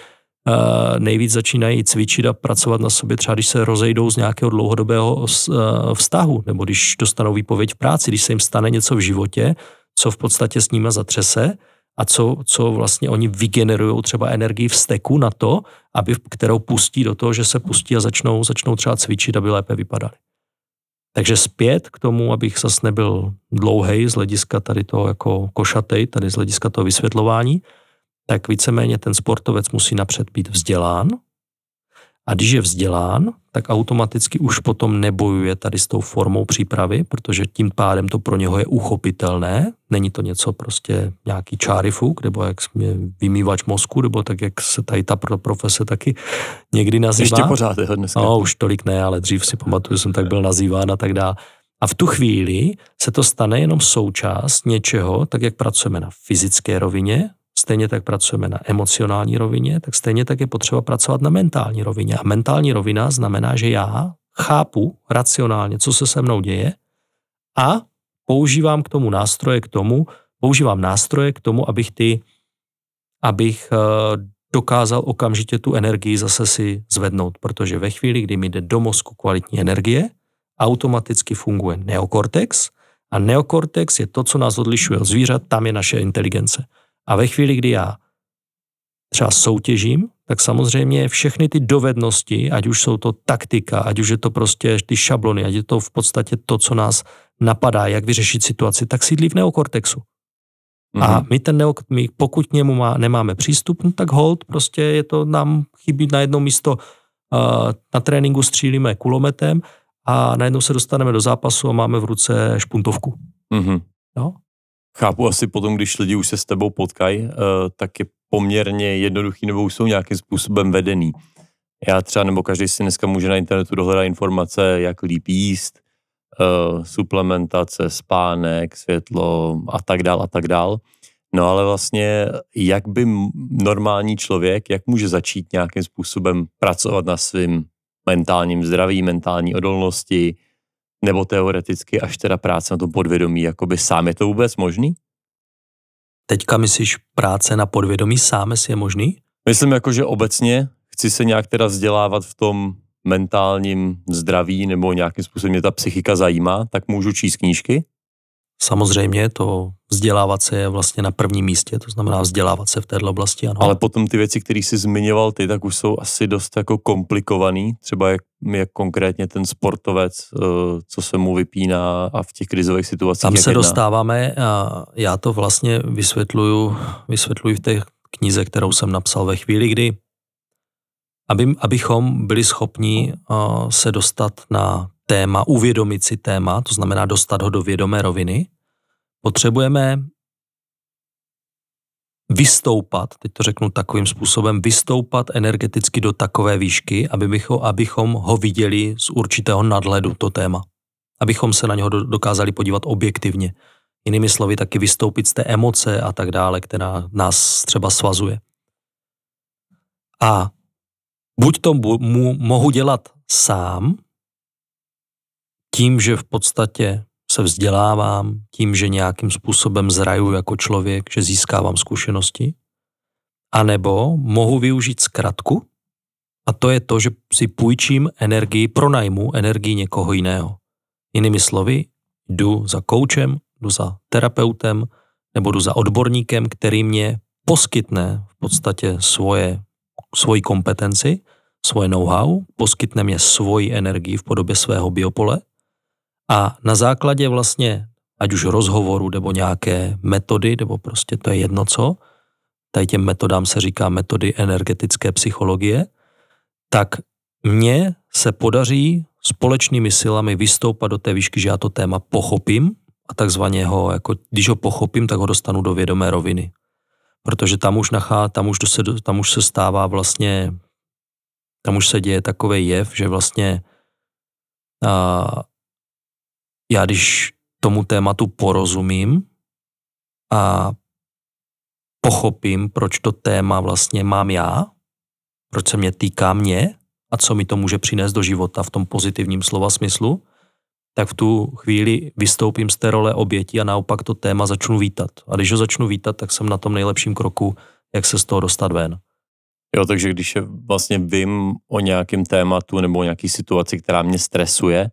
Eh, nejvíc začínají cvičit a pracovat na sobě, třeba když se rozejdou z nějakého dlouhodobého eh, vztahu, nebo když dostanou výpověď v práci, když se jim stane něco v životě, co v podstatě s nimi zatřese a co, co vlastně oni vygenerují třeba energii v steku na to, aby, kterou pustí do toho, že se pustí a začnou, začnou třeba cvičit, aby lépe vypadali. Takže zpět k tomu, abych zase nebyl dlouhej z hlediska tady toho jako košatej, tady z hlediska toho vysvětlování, tak víceméně ten sportovec musí napřed být vzdělán. A když je vzdělán, tak automaticky už potom nebojuje tady s tou formou přípravy, protože tím pádem to pro něho je uchopitelné. Není to něco prostě nějaký čárifuk, nebo jak jsme vymývač mozku, nebo tak, jak se tady ta profese taky někdy nazývá. Ještě pořád je dneska. No, už tolik ne, ale dřív si pamatuju, jsem tak byl nazýván a tak dále. A v tu chvíli se to stane jenom součást něčeho, tak jak pracujeme na fyzické rovině, stejně tak pracujeme na emocionální rovině, tak stejně tak je potřeba pracovat na mentální rovině. A mentální rovina znamená, že já chápu racionálně, co se se mnou děje a používám k tomu nástroje k tomu, používám nástroje k tomu, abych ty, abych eh, dokázal okamžitě tu energii zase si zvednout, protože ve chvíli, kdy mi jde do mozku kvalitní energie, automaticky funguje neokortex a neokortex je to, co nás odlišuje od zvířat, tam je naše inteligence. A ve chvíli, kdy já třeba soutěžím, tak samozřejmě všechny ty dovednosti, ať už jsou to taktika, ať už je to prostě ty šablony, ať je to v podstatě to, co nás napadá, jak vyřešit situaci, tak sídlí v neokortexu. Mm-hmm. A mhm. my ten neokortex, pokud k němu má, nemáme přístup, no tak hold, prostě je to, nám chybí na jedno místo, uh, na tréninku střílíme kulometem a najednou se dostaneme do zápasu a máme v ruce špuntovku. Mm-hmm. No? Chápu asi potom, když lidi už se s tebou potkají, eh, tak je poměrně jednoduchý nebo už jsou nějakým způsobem vedený. Já třeba, nebo každý si dneska může na internetu dohledat informace, jak líp jíst, eh, suplementace, spánek, světlo a tak dál a tak dál. No ale vlastně, jak by normální člověk, jak může začít nějakým způsobem pracovat na svým mentálním zdraví, mentální odolnosti, nebo teoreticky až teda práce na tom podvědomí, jakoby sám je to vůbec možný? Teďka myslíš práce na podvědomí sám je možný? Myslím jako, že obecně chci se nějak teda vzdělávat v tom mentálním zdraví nebo nějakým způsobem mě ta psychika zajímá, tak můžu číst knížky? Samozřejmě, to vzdělávat se je vlastně na prvním místě, to znamená vzdělávat se v této oblasti. Ano. Ale potom ty věci, které jsi zmiňoval ty, tak už jsou asi dost jako komplikovaný, třeba jak, jak konkrétně ten sportovec, eh, co se mu vypíná a v těch krizových situacích. Tam se jedná. dostáváme a já to vlastně vysvětluju, vysvětluji v té knize, kterou jsem napsal ve chvíli, kdy aby, abychom byli schopni eh, se dostat na téma, uvědomit si téma, to znamená dostat ho do vědomé roviny, potřebujeme vystoupat, teď to řeknu takovým způsobem, vystoupat energeticky do takové výšky, aby bychom, abychom ho viděli z určitého nadhledu, to téma. Abychom se na něho dokázali podívat objektivně. Jinými slovy, taky vystoupit z té emoce a tak dále, která nás třeba svazuje. A buď to mu mohu dělat sám, tím, že v podstatě se vzdělávám tím, že nějakým způsobem zraju jako člověk, že získávám zkušenosti, anebo mohu využít zkratku, a to je to, že si půjčím energii, pronajmu energii někoho jiného. Jinými slovy, jdu za koučem, jdu za terapeutem, nebo jdu za odborníkem, který mě poskytne v podstatě svoje, svoji kompetenci, svoje know-how, poskytne mě svoji energii v podobě svého biopole a na základě vlastně, ať už rozhovoru nebo nějaké metody, nebo prostě to je jedno co, tady těm metodám se říká metody energetické psychologie, tak mně se podaří společnými silami vystoupat do té výšky, že já to téma pochopím a takzvaně ho, jako, když ho pochopím, tak ho dostanu do vědomé roviny. Protože tam už, nachá, tam už, se, tam už se stává vlastně, tam už se děje takový jev, že vlastně a, já když tomu tématu porozumím a pochopím, proč to téma vlastně mám já, proč se mě týká mě a co mi to může přinést do života v tom pozitivním slova smyslu, tak v tu chvíli vystoupím z té role oběti a naopak to téma začnu vítat. A když ho začnu vítat, tak jsem na tom nejlepším kroku, jak se z toho dostat ven. Jo, takže když vlastně vím o nějakém tématu nebo o nějaké situaci, která mě stresuje,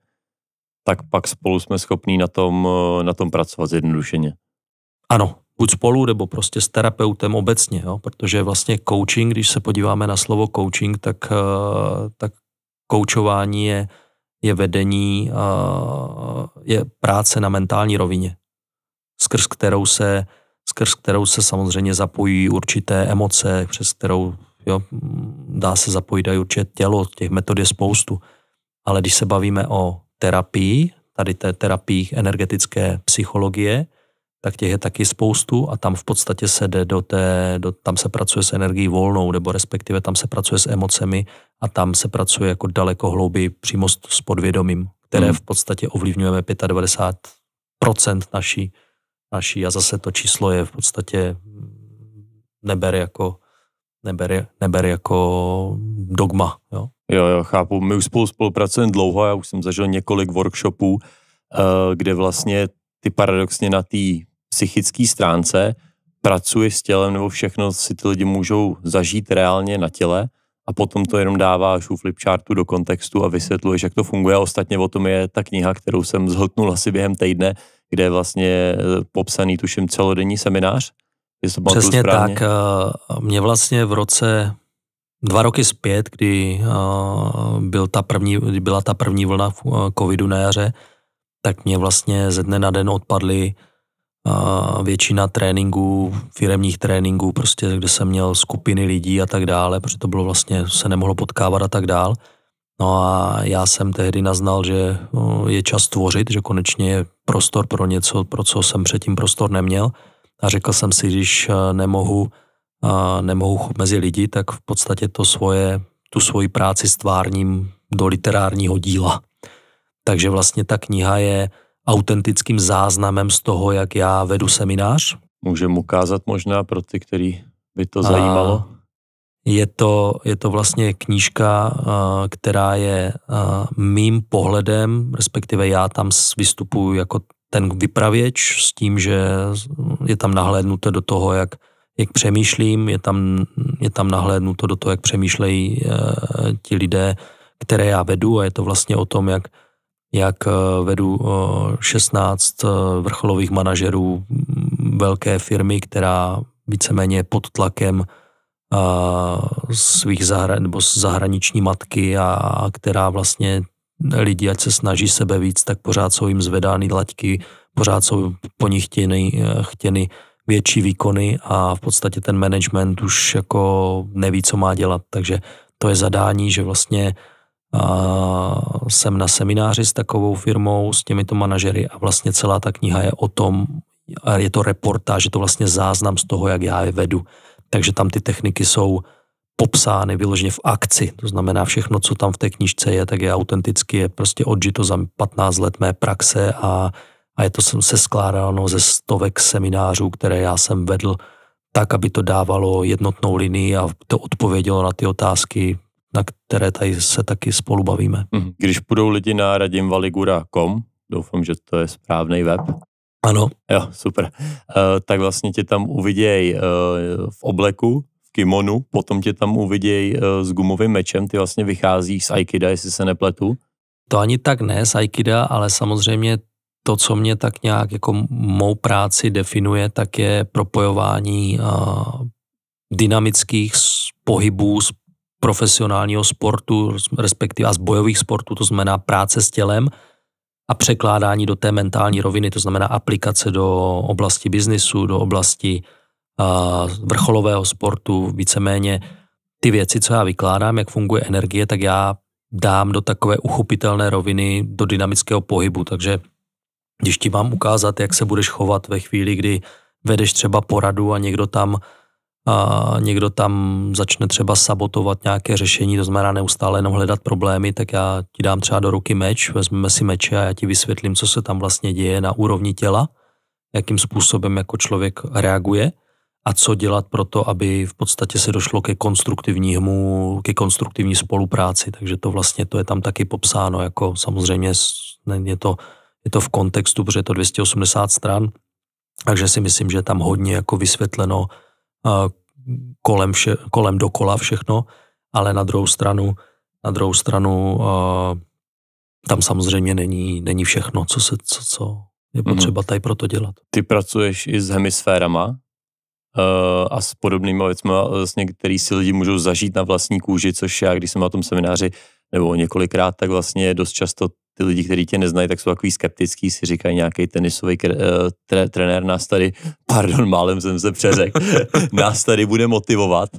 tak pak spolu jsme schopní na tom, eh, na tom pracovat zjednodušeně. Ano, buď spolu, nebo prostě s terapeutem obecně, jo? protože vlastně coaching, když se podíváme na slovo coaching, tak, eh, tak koučování je, je vedení, je práce na mentální rovině, skrz kterou se, skrz kterou se samozřejmě zapojí určité emoce, přes kterou jo, dá se zapojit i určitě tělo, těch metod je spoustu. Ale když se bavíme o terapií, tady té terapii energetické psychologie, tak těch je taky spoustu a tam v podstatě se jde do té, do, tam se pracuje s energií volnou, nebo respektive tam se pracuje s emocemi a tam se pracuje jako daleko hlouběji přímo s, s podvědomím, které hmm. v podstatě ovlivňujeme 95% naší, naší a zase to číslo je v podstatě mm, neber jako, neber, neber jako dogma. Jo? Jo, jo, chápu. My už spolu spolupracujeme dlouho, já už jsem zažil několik workshopů, eh, kde vlastně ty paradoxně na té psychické stránce pracuješ s tělem, nebo všechno si ty lidi můžou zažít reálně na těle a potom to jenom dáváš u flipchartu do kontextu a vysvětluješ, jak to funguje. A ostatně o tom je ta kniha, kterou jsem zhltnul asi během týdne, kde je vlastně eh, popsaný, tuším, celodenní seminář. Přesně tak. Eh, mě vlastně v roce Dva roky zpět, kdy eh, byl ta první, kdy byla ta první vlna eh, covidu na jaře, tak mě vlastně ze dne na den odpadly eh, většina tréninků, firemních tréninků, prostě kde jsem měl skupiny lidí a tak dále, protože to bylo vlastně, se nemohlo potkávat a tak dále. No a já jsem tehdy naznal, že je čas tvořit, že konečně je prostor pro něco, pro co jsem předtím prostor neměl. A řekl jsem si, když nemohu a nemohu mezi lidi, tak v podstatě to svoje, tu svoji práci stvárním do literárního díla. Takže vlastně ta kniha je autentickým záznamem z toho, jak já vedu seminář. Můžeme ukázat možná pro ty, který by to zajímalo. je to, je to vlastně knížka, která je mým pohledem, respektive já tam vystupuji jako ten vypravěč s tím, že je tam nahlédnuté do toho, jak jak přemýšlím, je tam, je tam nahlédnuto do toho, jak přemýšlejí e, ti lidé, které já vedu a je to vlastně o tom, jak, jak eh, vedu 16 eh, vrcholových manažerů velké firmy, která víceméně pod tlakem svých zahra, nebo zahraniční matky a, a která vlastně lidi, ať se snaží sebe víc, tak pořád jsou jim zvedány laťky, pořád jsou po nich chtěny, chtěny uh, větší výkony a v podstatě ten management už jako neví, co má dělat. Takže to je zadání, že vlastně a jsem na semináři s takovou firmou, s těmito manažery a vlastně celá ta kniha je o tom, a je to reportáž, je to vlastně záznam z toho, jak já je vedu. Takže tam ty techniky jsou popsány vyloženě v akci. To znamená, všechno, co tam v té knižce je, tak je autenticky, je prostě odžito za 15 let mé praxe a a je to jsem se skládáno ze stovek seminářů, které já jsem vedl, tak, aby to dávalo jednotnou linii a to odpovědělo na ty otázky, na které tady se taky spolu bavíme. Mhm. Když půjdou lidi na radimvaligura.com, doufám, že to je správný web. Ano. Jo, super. Uh, tak vlastně tě tam uvidějí uh, eh, v obleku, v kimonu, potom tě tam uvidějí uh, eh, s gumovým mečem, ty vlastně vychází z Aikida, jestli se nepletu. To ani tak ne z Aikida, ale samozřejmě to, co mě tak nějak jako mou práci definuje, tak je propojování eh, dynamických pohybů z profesionálního sportu, respektive z bojových sportů, to znamená práce s tělem a překládání do té mentální roviny, to znamená aplikace do oblasti biznisu, do oblasti eh, vrcholového sportu, víceméně ty věci, co já vykládám, jak funguje energie, tak já dám do takové uchopitelné roviny, do dynamického pohybu, takže když ti mám ukázat, jak se budeš chovat ve chvíli, kdy vedeš třeba poradu a někdo tam a někdo tam začne třeba sabotovat nějaké řešení, to znamená neustále jenom hledat problémy, tak já ti dám třeba do ruky meč, vezmeme si meče a já ti vysvětlím, co se tam vlastně děje na úrovni těla, jakým způsobem jako člověk reaguje a co dělat pro to, aby v podstatě se došlo ke konstruktivnímu, ke konstruktivní spolupráci. Takže to vlastně to je tam taky popsáno, jako samozřejmě je to je to v kontextu, protože je to 280 stran, takže si myslím, že je tam hodně jako vysvětleno eh, kolem, vše, kolem dokola všechno, ale na druhou stranu, na druhou stranu eh, tam samozřejmě není, není všechno, co, se, co, co je mhm. potřeba tady proto dělat. Ty pracuješ i s hemisférama eh, a s podobnými věcmi, vlastně, který si lidi můžou zažít na vlastní kůži, což já, když jsem na tom semináři nebo několikrát, tak vlastně dost často ty lidi, kteří tě neznají, tak jsou takový skeptický, si říkají nějaký tenisový eh, tre, trenér nás tady, [LAUGHS] pardon, málem jsem se přeřekl, [LAUGHS] nás tady bude motivovat.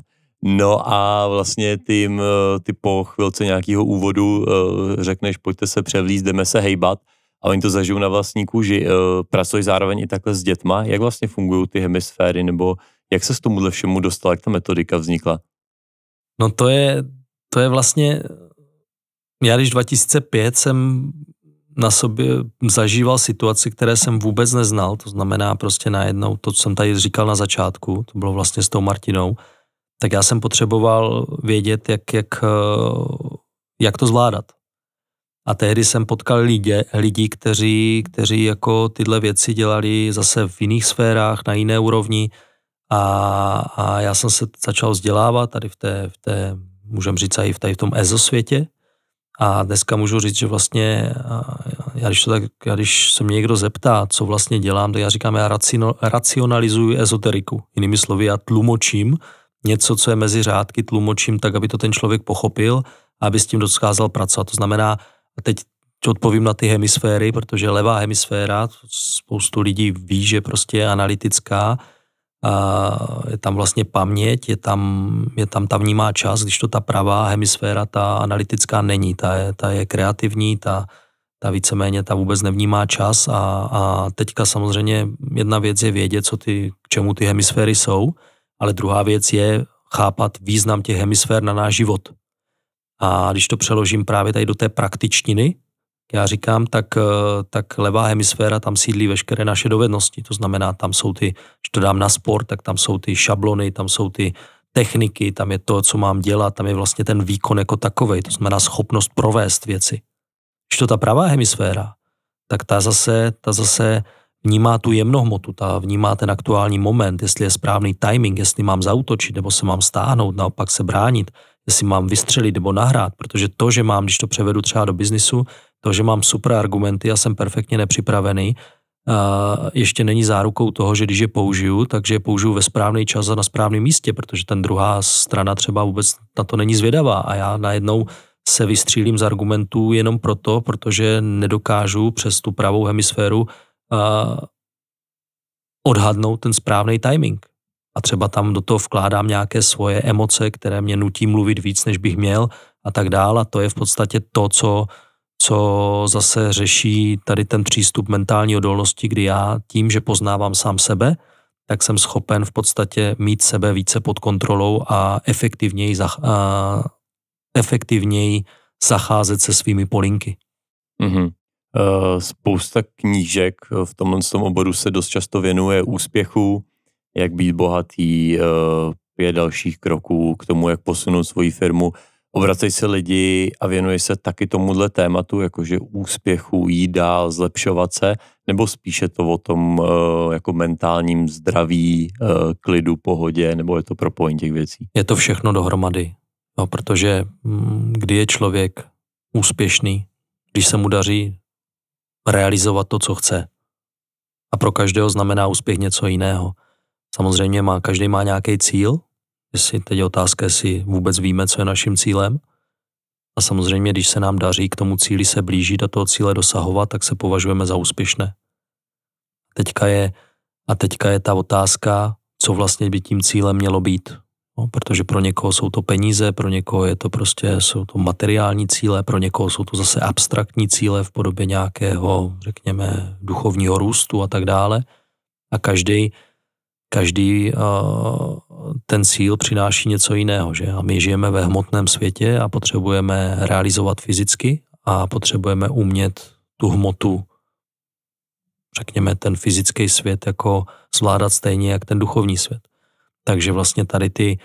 No a vlastně tím, eh, ty po chvilce nějakého úvodu eh, řekneš, pojďte se převlíz, jdeme se hejbat a oni to zažijou na vlastní kůži. Pracují zároveň i takhle s dětma. Jak vlastně fungují ty hemisféry, nebo jak se s tomuhle všemu dostala, jak ta metodika vznikla? No to je, to je vlastně já když 2005 jsem na sobě zažíval situaci, které jsem vůbec neznal, to znamená prostě najednou to, co jsem tady říkal na začátku, to bylo vlastně s tou Martinou, tak já jsem potřeboval vědět, jak, jak, eh, jak to zvládat. A tehdy jsem potkal lidi, lidi kteří, kteří jako tyhle věci dělali zase v jiných sférách, na jiné úrovni a, a já jsem se začal vzdělávat tady v té, v té můžeme říct i v, tady v tom EZO světě, a dneska můžu říct, že vlastně, já když, to tak, já když se mě někdo zeptá, co vlastně dělám, tak já říkám, já racino, racionalizuji ezoteriku. Jinými slovy, já tlumočím něco, co je mezi řádky, tlumočím tak, aby to ten člověk pochopil a aby s tím dokázal pracovat. To znamená, teď odpovím na ty hemisféry, protože levá hemisféra, spoustu lidí ví, že prostě je analytická, je tam vlastně paměť, je tam, je tam ta vnímá čas, když to ta pravá hemisféra, ta analytická není, ta je, ta je kreativní, ta, ta víceméně ta vůbec nevnímá čas a, a teďka samozřejmě jedna věc je vědět, co ty, k čemu ty hemisféry jsou, ale druhá věc je chápat význam těch hemisfér na náš život. A když to přeložím právě tady do té praktičtiny, já říkám, tak, eh, tak levá hemisféra, tam sídlí veškeré naše dovednosti. To znamená, tam jsou ty, když to dám na sport, tak tam jsou ty šablony, tam jsou ty techniky, tam je to, co mám dělat, tam je vlastně ten výkon jako takový, to znamená schopnost provést věci. Když to ta pravá hemisféra, tak ta zase, ta zase vnímá tu jemnohmotu, ta vnímá ten aktuální moment, jestli je správný timing, jestli mám zautočit, nebo se mám stáhnout, naopak se bránit, jestli mám vystřelit nebo nahrát, protože to, že mám, když to převedu třeba do biznisu, to, že mám super argumenty a jsem perfektně nepřipravený, ještě není zárukou toho, že když je použiju, takže je použiju ve správný čas a na správném místě, protože ten druhá strana třeba vůbec na to není zvědavá a já najednou se vystřílím z argumentů jenom proto, protože nedokážu přes tu pravou hemisféru odhadnout ten správný timing. A třeba tam do toho vkládám nějaké svoje emoce, které mě nutí mluvit víc, než bych měl a tak dál. A to je v podstatě to, co co zase řeší tady ten přístup mentální odolnosti, kdy já tím, že poznávám sám sebe, tak jsem schopen v podstatě mít sebe více pod kontrolou a efektivněji, zach- a efektivněji zacházet se svými polinky. Mm-hmm. Spousta knížek v tomhle tom oboru se dost často věnuje úspěchu, jak být bohatý, eh, pět dalších kroků k tomu, jak posunout svoji firmu obracej se lidi a věnuje se taky tomuhle tématu, jakože úspěchu, dál, zlepšovat se, nebo spíše to o tom eh, jako mentálním zdraví, eh, klidu, pohodě, nebo je to propojení těch věcí? Je to všechno dohromady, no, protože mm, kdy je člověk úspěšný, když se mu daří realizovat to, co chce. A pro každého znamená úspěch něco jiného. Samozřejmě má, každý má nějaký cíl, Jestli teď je otázka, jestli vůbec víme, co je naším cílem. A samozřejmě, když se nám daří k tomu cíli se blížit a toho cíle dosahovat, tak se považujeme za úspěšné. Teďka je, a teďka je ta otázka, co vlastně by tím cílem mělo být. No, protože pro někoho jsou to peníze, pro někoho je to prostě, jsou to materiální cíle, pro někoho jsou to zase abstraktní cíle v podobě nějakého, řekněme, duchovního růstu a tak dále. A každý každý eh, ten cíl přináší něco jiného, že? A my žijeme ve hmotném světě a potřebujeme realizovat fyzicky a potřebujeme umět tu hmotu, řekněme ten fyzický svět, jako zvládat stejně jak ten duchovní svět. Takže vlastně tady ty,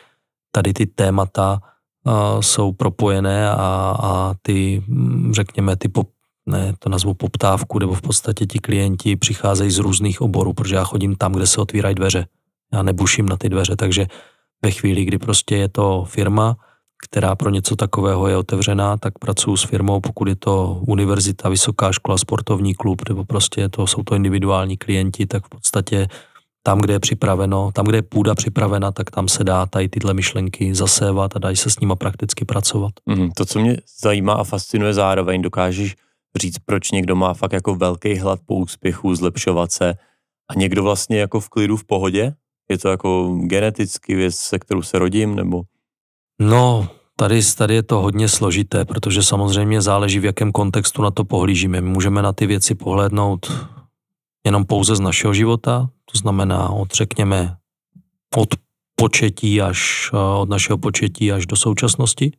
tady ty témata eh, jsou propojené a, a ty, hm, řekněme, ty pop, ne, to nazvu poptávku, nebo v podstatě ti klienti přicházejí z různých oborů, protože já chodím tam, kde se otvírají dveře já nebuším na ty dveře, takže ve chvíli, kdy prostě je to firma, která pro něco takového je otevřená, tak pracuji s firmou, pokud je to univerzita, vysoká škola, sportovní klub, nebo prostě to, jsou to individuální klienti, tak v podstatě tam, kde je připraveno, tam, kde je půda připravena, tak tam se dá tady tyhle myšlenky zasévat a dají se s nima prakticky pracovat. Mm, to, co mě zajímá a fascinuje zároveň, dokážeš říct, proč někdo má fakt jako velký hlad po úspěchu, zlepšovat se a někdo vlastně jako v klidu, v pohodě? Je to jako geneticky věc, se kterou se rodím, nebo? No, tady, tady je to hodně složité, protože samozřejmě záleží, v jakém kontextu na to pohlížíme. My můžeme na ty věci pohlédnout jenom pouze z našeho života, to znamená od, řekněme, od početí až, eh, od našeho početí až do současnosti.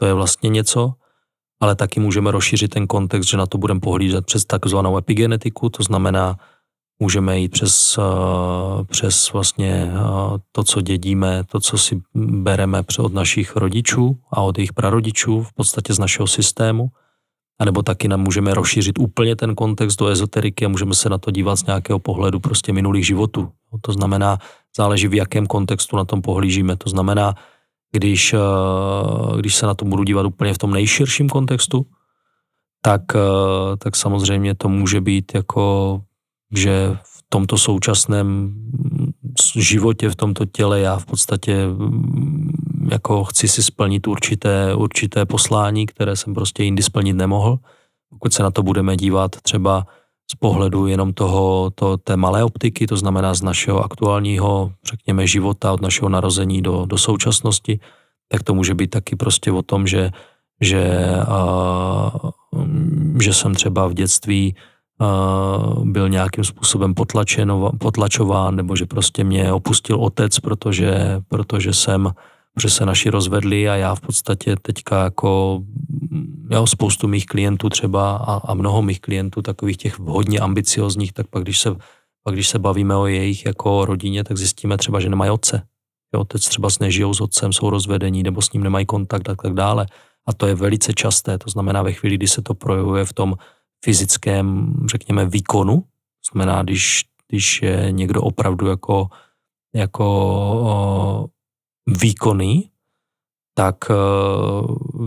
To je vlastně něco, ale taky můžeme rozšířit ten kontext, že na to budeme pohlížet přes takzvanou epigenetiku, to znamená můžeme jít přes, eh, přes vlastně eh, to, co dědíme, to, co si bereme od našich rodičů a od jejich prarodičů, v podstatě z našeho systému, anebo taky nám můžeme rozšířit úplně ten kontext do ezoteriky a můžeme se na to dívat z nějakého pohledu prostě minulých životů. To znamená, záleží v jakém kontextu na tom pohlížíme. To znamená, když, eh, když se na to budu dívat úplně v tom nejširším kontextu, tak, tak samozřejmě to může být jako že v tomto současném životě, v tomto těle já v podstatě mm, jako chci si splnit určité, určité poslání, které jsem prostě jindy splnit nemohl. Pokud se na to budeme dívat třeba z pohledu jenom toho, to, té malé optiky, to znamená z našeho aktuálního, řekněme, života, od našeho narození do, do současnosti, tak to může být taky prostě o tom, že, že, a, mm, že jsem třeba v dětství Eh, byl nějakým způsobem potlačen, potlačován, nebo že prostě mě opustil otec, protože, protože jsem protože se naši rozvedli a já v podstatě teďka jako mm, já spoustu mých klientů třeba a, a mnoho mých klientů, takových těch hodně ambiciozních, tak pak když, se, pak když se bavíme o jejich jako rodině, tak zjistíme třeba, že nemají otce. Jo, otec třeba nežijou s otcem, jsou rozvedení nebo s ním nemají kontakt a tak dále. A to je velice časté, to znamená ve chvíli, kdy se to projevuje v tom, fyzickém, řekněme, výkonu. znamená, když, když je někdo opravdu jako, jako výkonný, tak e,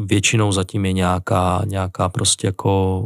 většinou zatím je nějaká, nějaká prostě jako,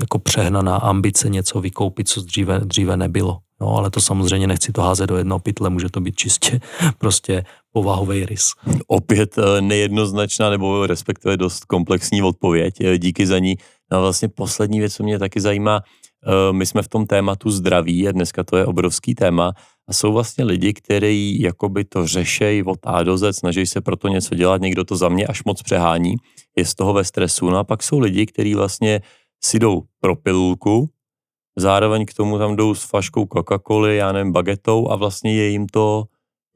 jako přehnaná ambice něco vykoupit, co dříve, dříve nebylo. No, ale to samozřejmě nechci to házet do jednoho pytle, může to být čistě [LAUGHS] prostě povahový rys. Opět e, nejednoznačná nebo respektive dost komplexní odpověď. E, díky za ní. No a vlastně poslední věc, co mě taky zajímá, eh, my jsme v tom tématu zdraví a dneska to je obrovský téma a jsou vlastně lidi, kteří jakoby to řešejí od A do Z, snaží se proto něco dělat, někdo to za mě až moc přehání, je z toho ve stresu. No a pak jsou lidi, kteří vlastně si jdou pro pilulku, zároveň k tomu tam jdou s faškou coca coly já nevím, bagetou a vlastně je jim to,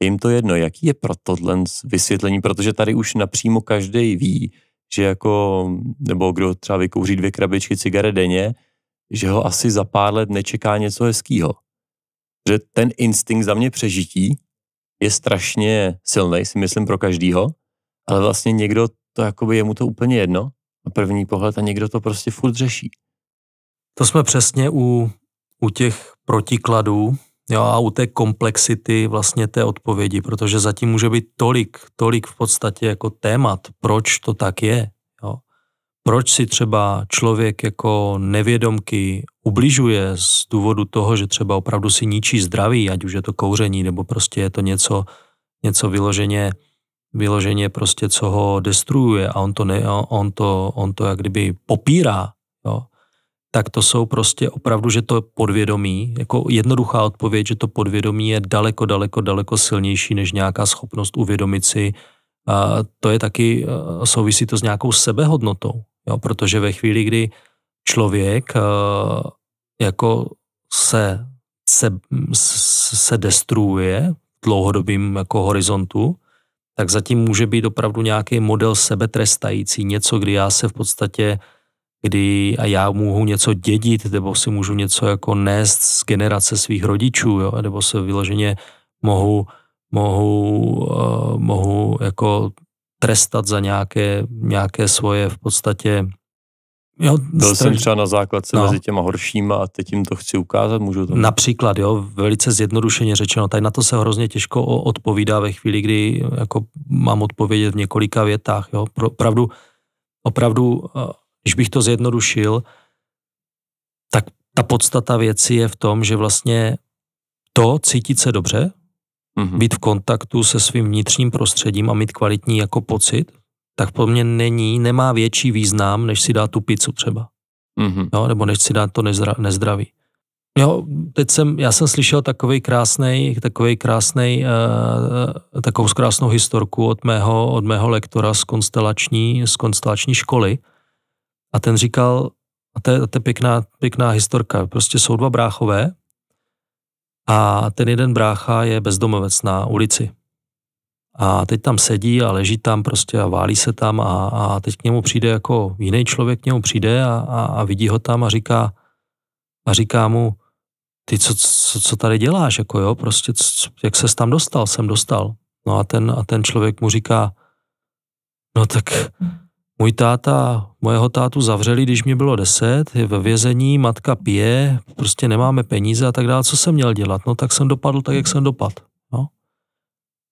je jim to jedno. Jaký je pro tohle vysvětlení? Protože tady už napřímo každý ví, že jako, nebo kdo třeba vykouří dvě krabičky cigaret denně, že ho asi za pár let nečeká něco hezkýho. Že ten instinkt za mě přežití je strašně silný, si myslím, pro každýho, ale vlastně někdo to jakoby je mu to úplně jedno na první pohled a někdo to prostě furt řeší. To jsme přesně u, u těch protikladů, Jo, a u té komplexity vlastně té odpovědi, protože zatím může být tolik, tolik v podstatě jako témat, proč to tak je. Jo. Proč si třeba člověk jako nevědomky ubližuje z důvodu toho, že třeba opravdu si ničí zdraví, ať už je to kouření, nebo prostě je to něco, něco vyloženě, vyloženě prostě, co ho destruuje a on to, ne, on to, on to jak kdyby popírá. Jo tak to jsou prostě opravdu, že to podvědomí, jako jednoduchá odpověď, že to podvědomí je daleko, daleko, daleko silnější než nějaká schopnost uvědomit si. A to je taky, souvisí to s nějakou sebehodnotou, jo? protože ve chvíli, kdy člověk jako se, se, se destruuje v dlouhodobým jako horizontu, tak zatím může být opravdu nějaký model sebetrestající, něco, kdy já se v podstatě kdy a já mohu něco dědit, nebo si můžu něco jako nést z generace svých rodičů, jo, nebo se vyloženě mohu, mohu, uh, mohu jako trestat za nějaké, nějaké svoje v podstatě Jo, Byl jsem třeba na základce no. mezi těma horšíma a teď jim to chci ukázat, můžu to? Například, jo, velice zjednodušeně řečeno, tady na to se hrozně těžko odpovídá ve chvíli, kdy jako mám odpovědět v několika větách, jo, Pro, opravdu, opravdu eh, když bych to zjednodušil, tak ta podstata věci je v tom, že vlastně to cítit se dobře, mm-hmm. být v kontaktu se svým vnitřním prostředím a mít kvalitní jako pocit, tak pro mě není, nemá větší význam, než si dát tu pizzu třeba. Mm-hmm. Jo, nebo než si dát to nezdra, nezdraví. Jo, teď jsem, já jsem slyšel takový krásný, takový krásný, uh, eh, eh, takovou krásnou historku od mého, od mého lektora z konstelační, z konstelační školy, a ten říkal, a to je, to je pěkná, pěkná historka, prostě jsou dva bráchové a ten jeden brácha je bezdomovec na ulici. A teď tam sedí a leží tam prostě a válí se tam a, a teď k němu přijde jako jiný člověk, k němu přijde a, a, a vidí ho tam a říká, a říká mu, ty co, co, co tady děláš, jako jo, prostě co, jak ses tam dostal, jsem dostal. No a ten, a ten člověk mu říká, no tak můj táta, mojeho tátu zavřeli, když mi bylo deset, je ve vězení, matka pije, prostě nemáme peníze a tak dále. Co jsem měl dělat? No tak jsem dopadl tak, jak jsem dopadl. No.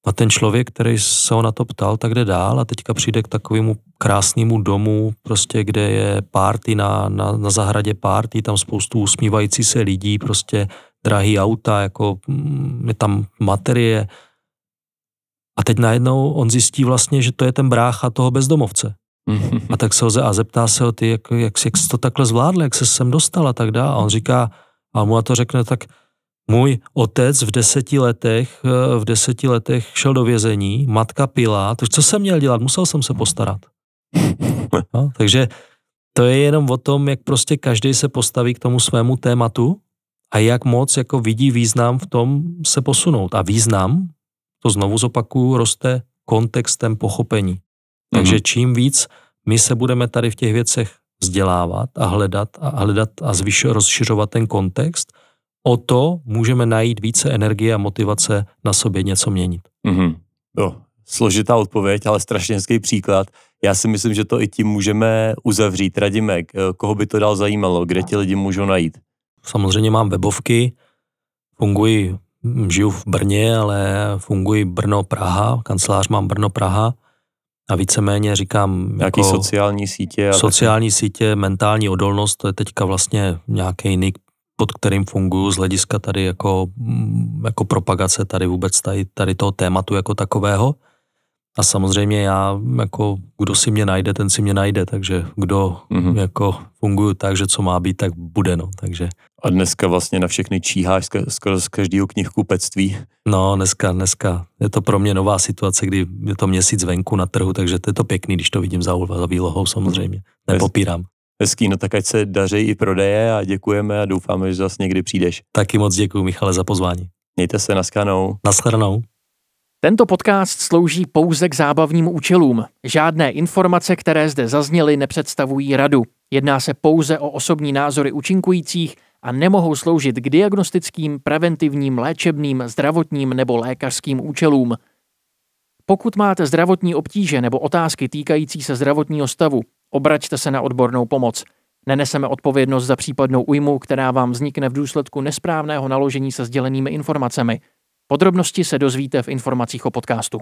A ten člověk, který se ho na to ptal, tak jde dál a teďka přijde k takovému krásnému domu, prostě kde je párty na, na, na zahradě párty, tam spoustu usmívající se lidí, prostě drahý auta, jako mm, je tam materie. A teď najednou on zjistí vlastně, že to je ten brácha toho bezdomovce. Mhm. A tak se ho a zeptá se ho ty, jak, jak, jak jsi to takhle zvládl, jak se sem dostal a tak dále. A on říká, a mu a to řekne, tak můj otec v deseti letech, eh, v deseti letech šel do vězení, matka pila, to co jsem měl dělat, musel jsem se postarat. [LAUGHS] No, takže to je jenom o tom, jak prostě každý se postaví k tomu svému tématu a jak moc jako vidí význam v tom se posunout. A význam, to znovu zopakuju, roste kontextem pochopení. Takže mhm. čím víc my se budeme tady v těch věcech vzdělávat a hledat a hledat a zvyš, rozšiřovat ten kontext, o to můžeme najít více energie a motivace na sobě něco měnit. Mm-hmm. Jo, složitá odpověď, ale strašně hezký příklad. Já si myslím, že to i tím můžeme uzavřít. Radimek, eh, koho by to dál zajímalo, kde ti lidi můžou najít? Samozřejmě mám webovky, funguji, žiju v Brně, ale funguji Brno-Praha, kancelář mám Brno-Praha, a víceméně říkám... Jaký jako sociální sítě. A sociální taky... sítě, mentální odolnost, to je teďka vlastně nějaký nick, pod kterým funguji z hlediska tady jako, jako propagace tady vůbec tady, tady toho tématu jako takového. A samozřejmě já, jako kdo si mě najde, ten si mě najde, takže kdo mm-hmm. jako funguje tak, že co má být, tak bude, no, takže. A dneska vlastně na všechny číháš skoro z každého pectví. No, dneska, dneska. Je to pro mě nová situace, kdy je to měsíc venku na trhu, takže to je to pěkný, když to vidím za, za výlohou samozřejmě. Mhm. Nepopírám. Hezký, no tak ať se daří i prodeje a děkujeme a doufáme, že zase někdy přijdeš. Taky moc děkuji, Michale, za pozvání. Mějte se, naschranou. Naschranou. Tento podcast slouží pouze k zábavním účelům. Žádné informace, které zde zazněly, nepředstavují radu. Jedná se pouze o osobní názory účinkujících a nemohou sloužit k diagnostickým, preventivním, léčebným, zdravotním nebo lékařským účelům. Pokud máte zdravotní obtíže nebo otázky týkající se zdravotního stavu, obraťte se na odbornou pomoc. Neneseme odpovědnost za případnou újmu, která vám vznikne v důsledku nesprávného naložení se sdělenými informacemi. Podrobnosti se dozvíte v informacích o podcastu.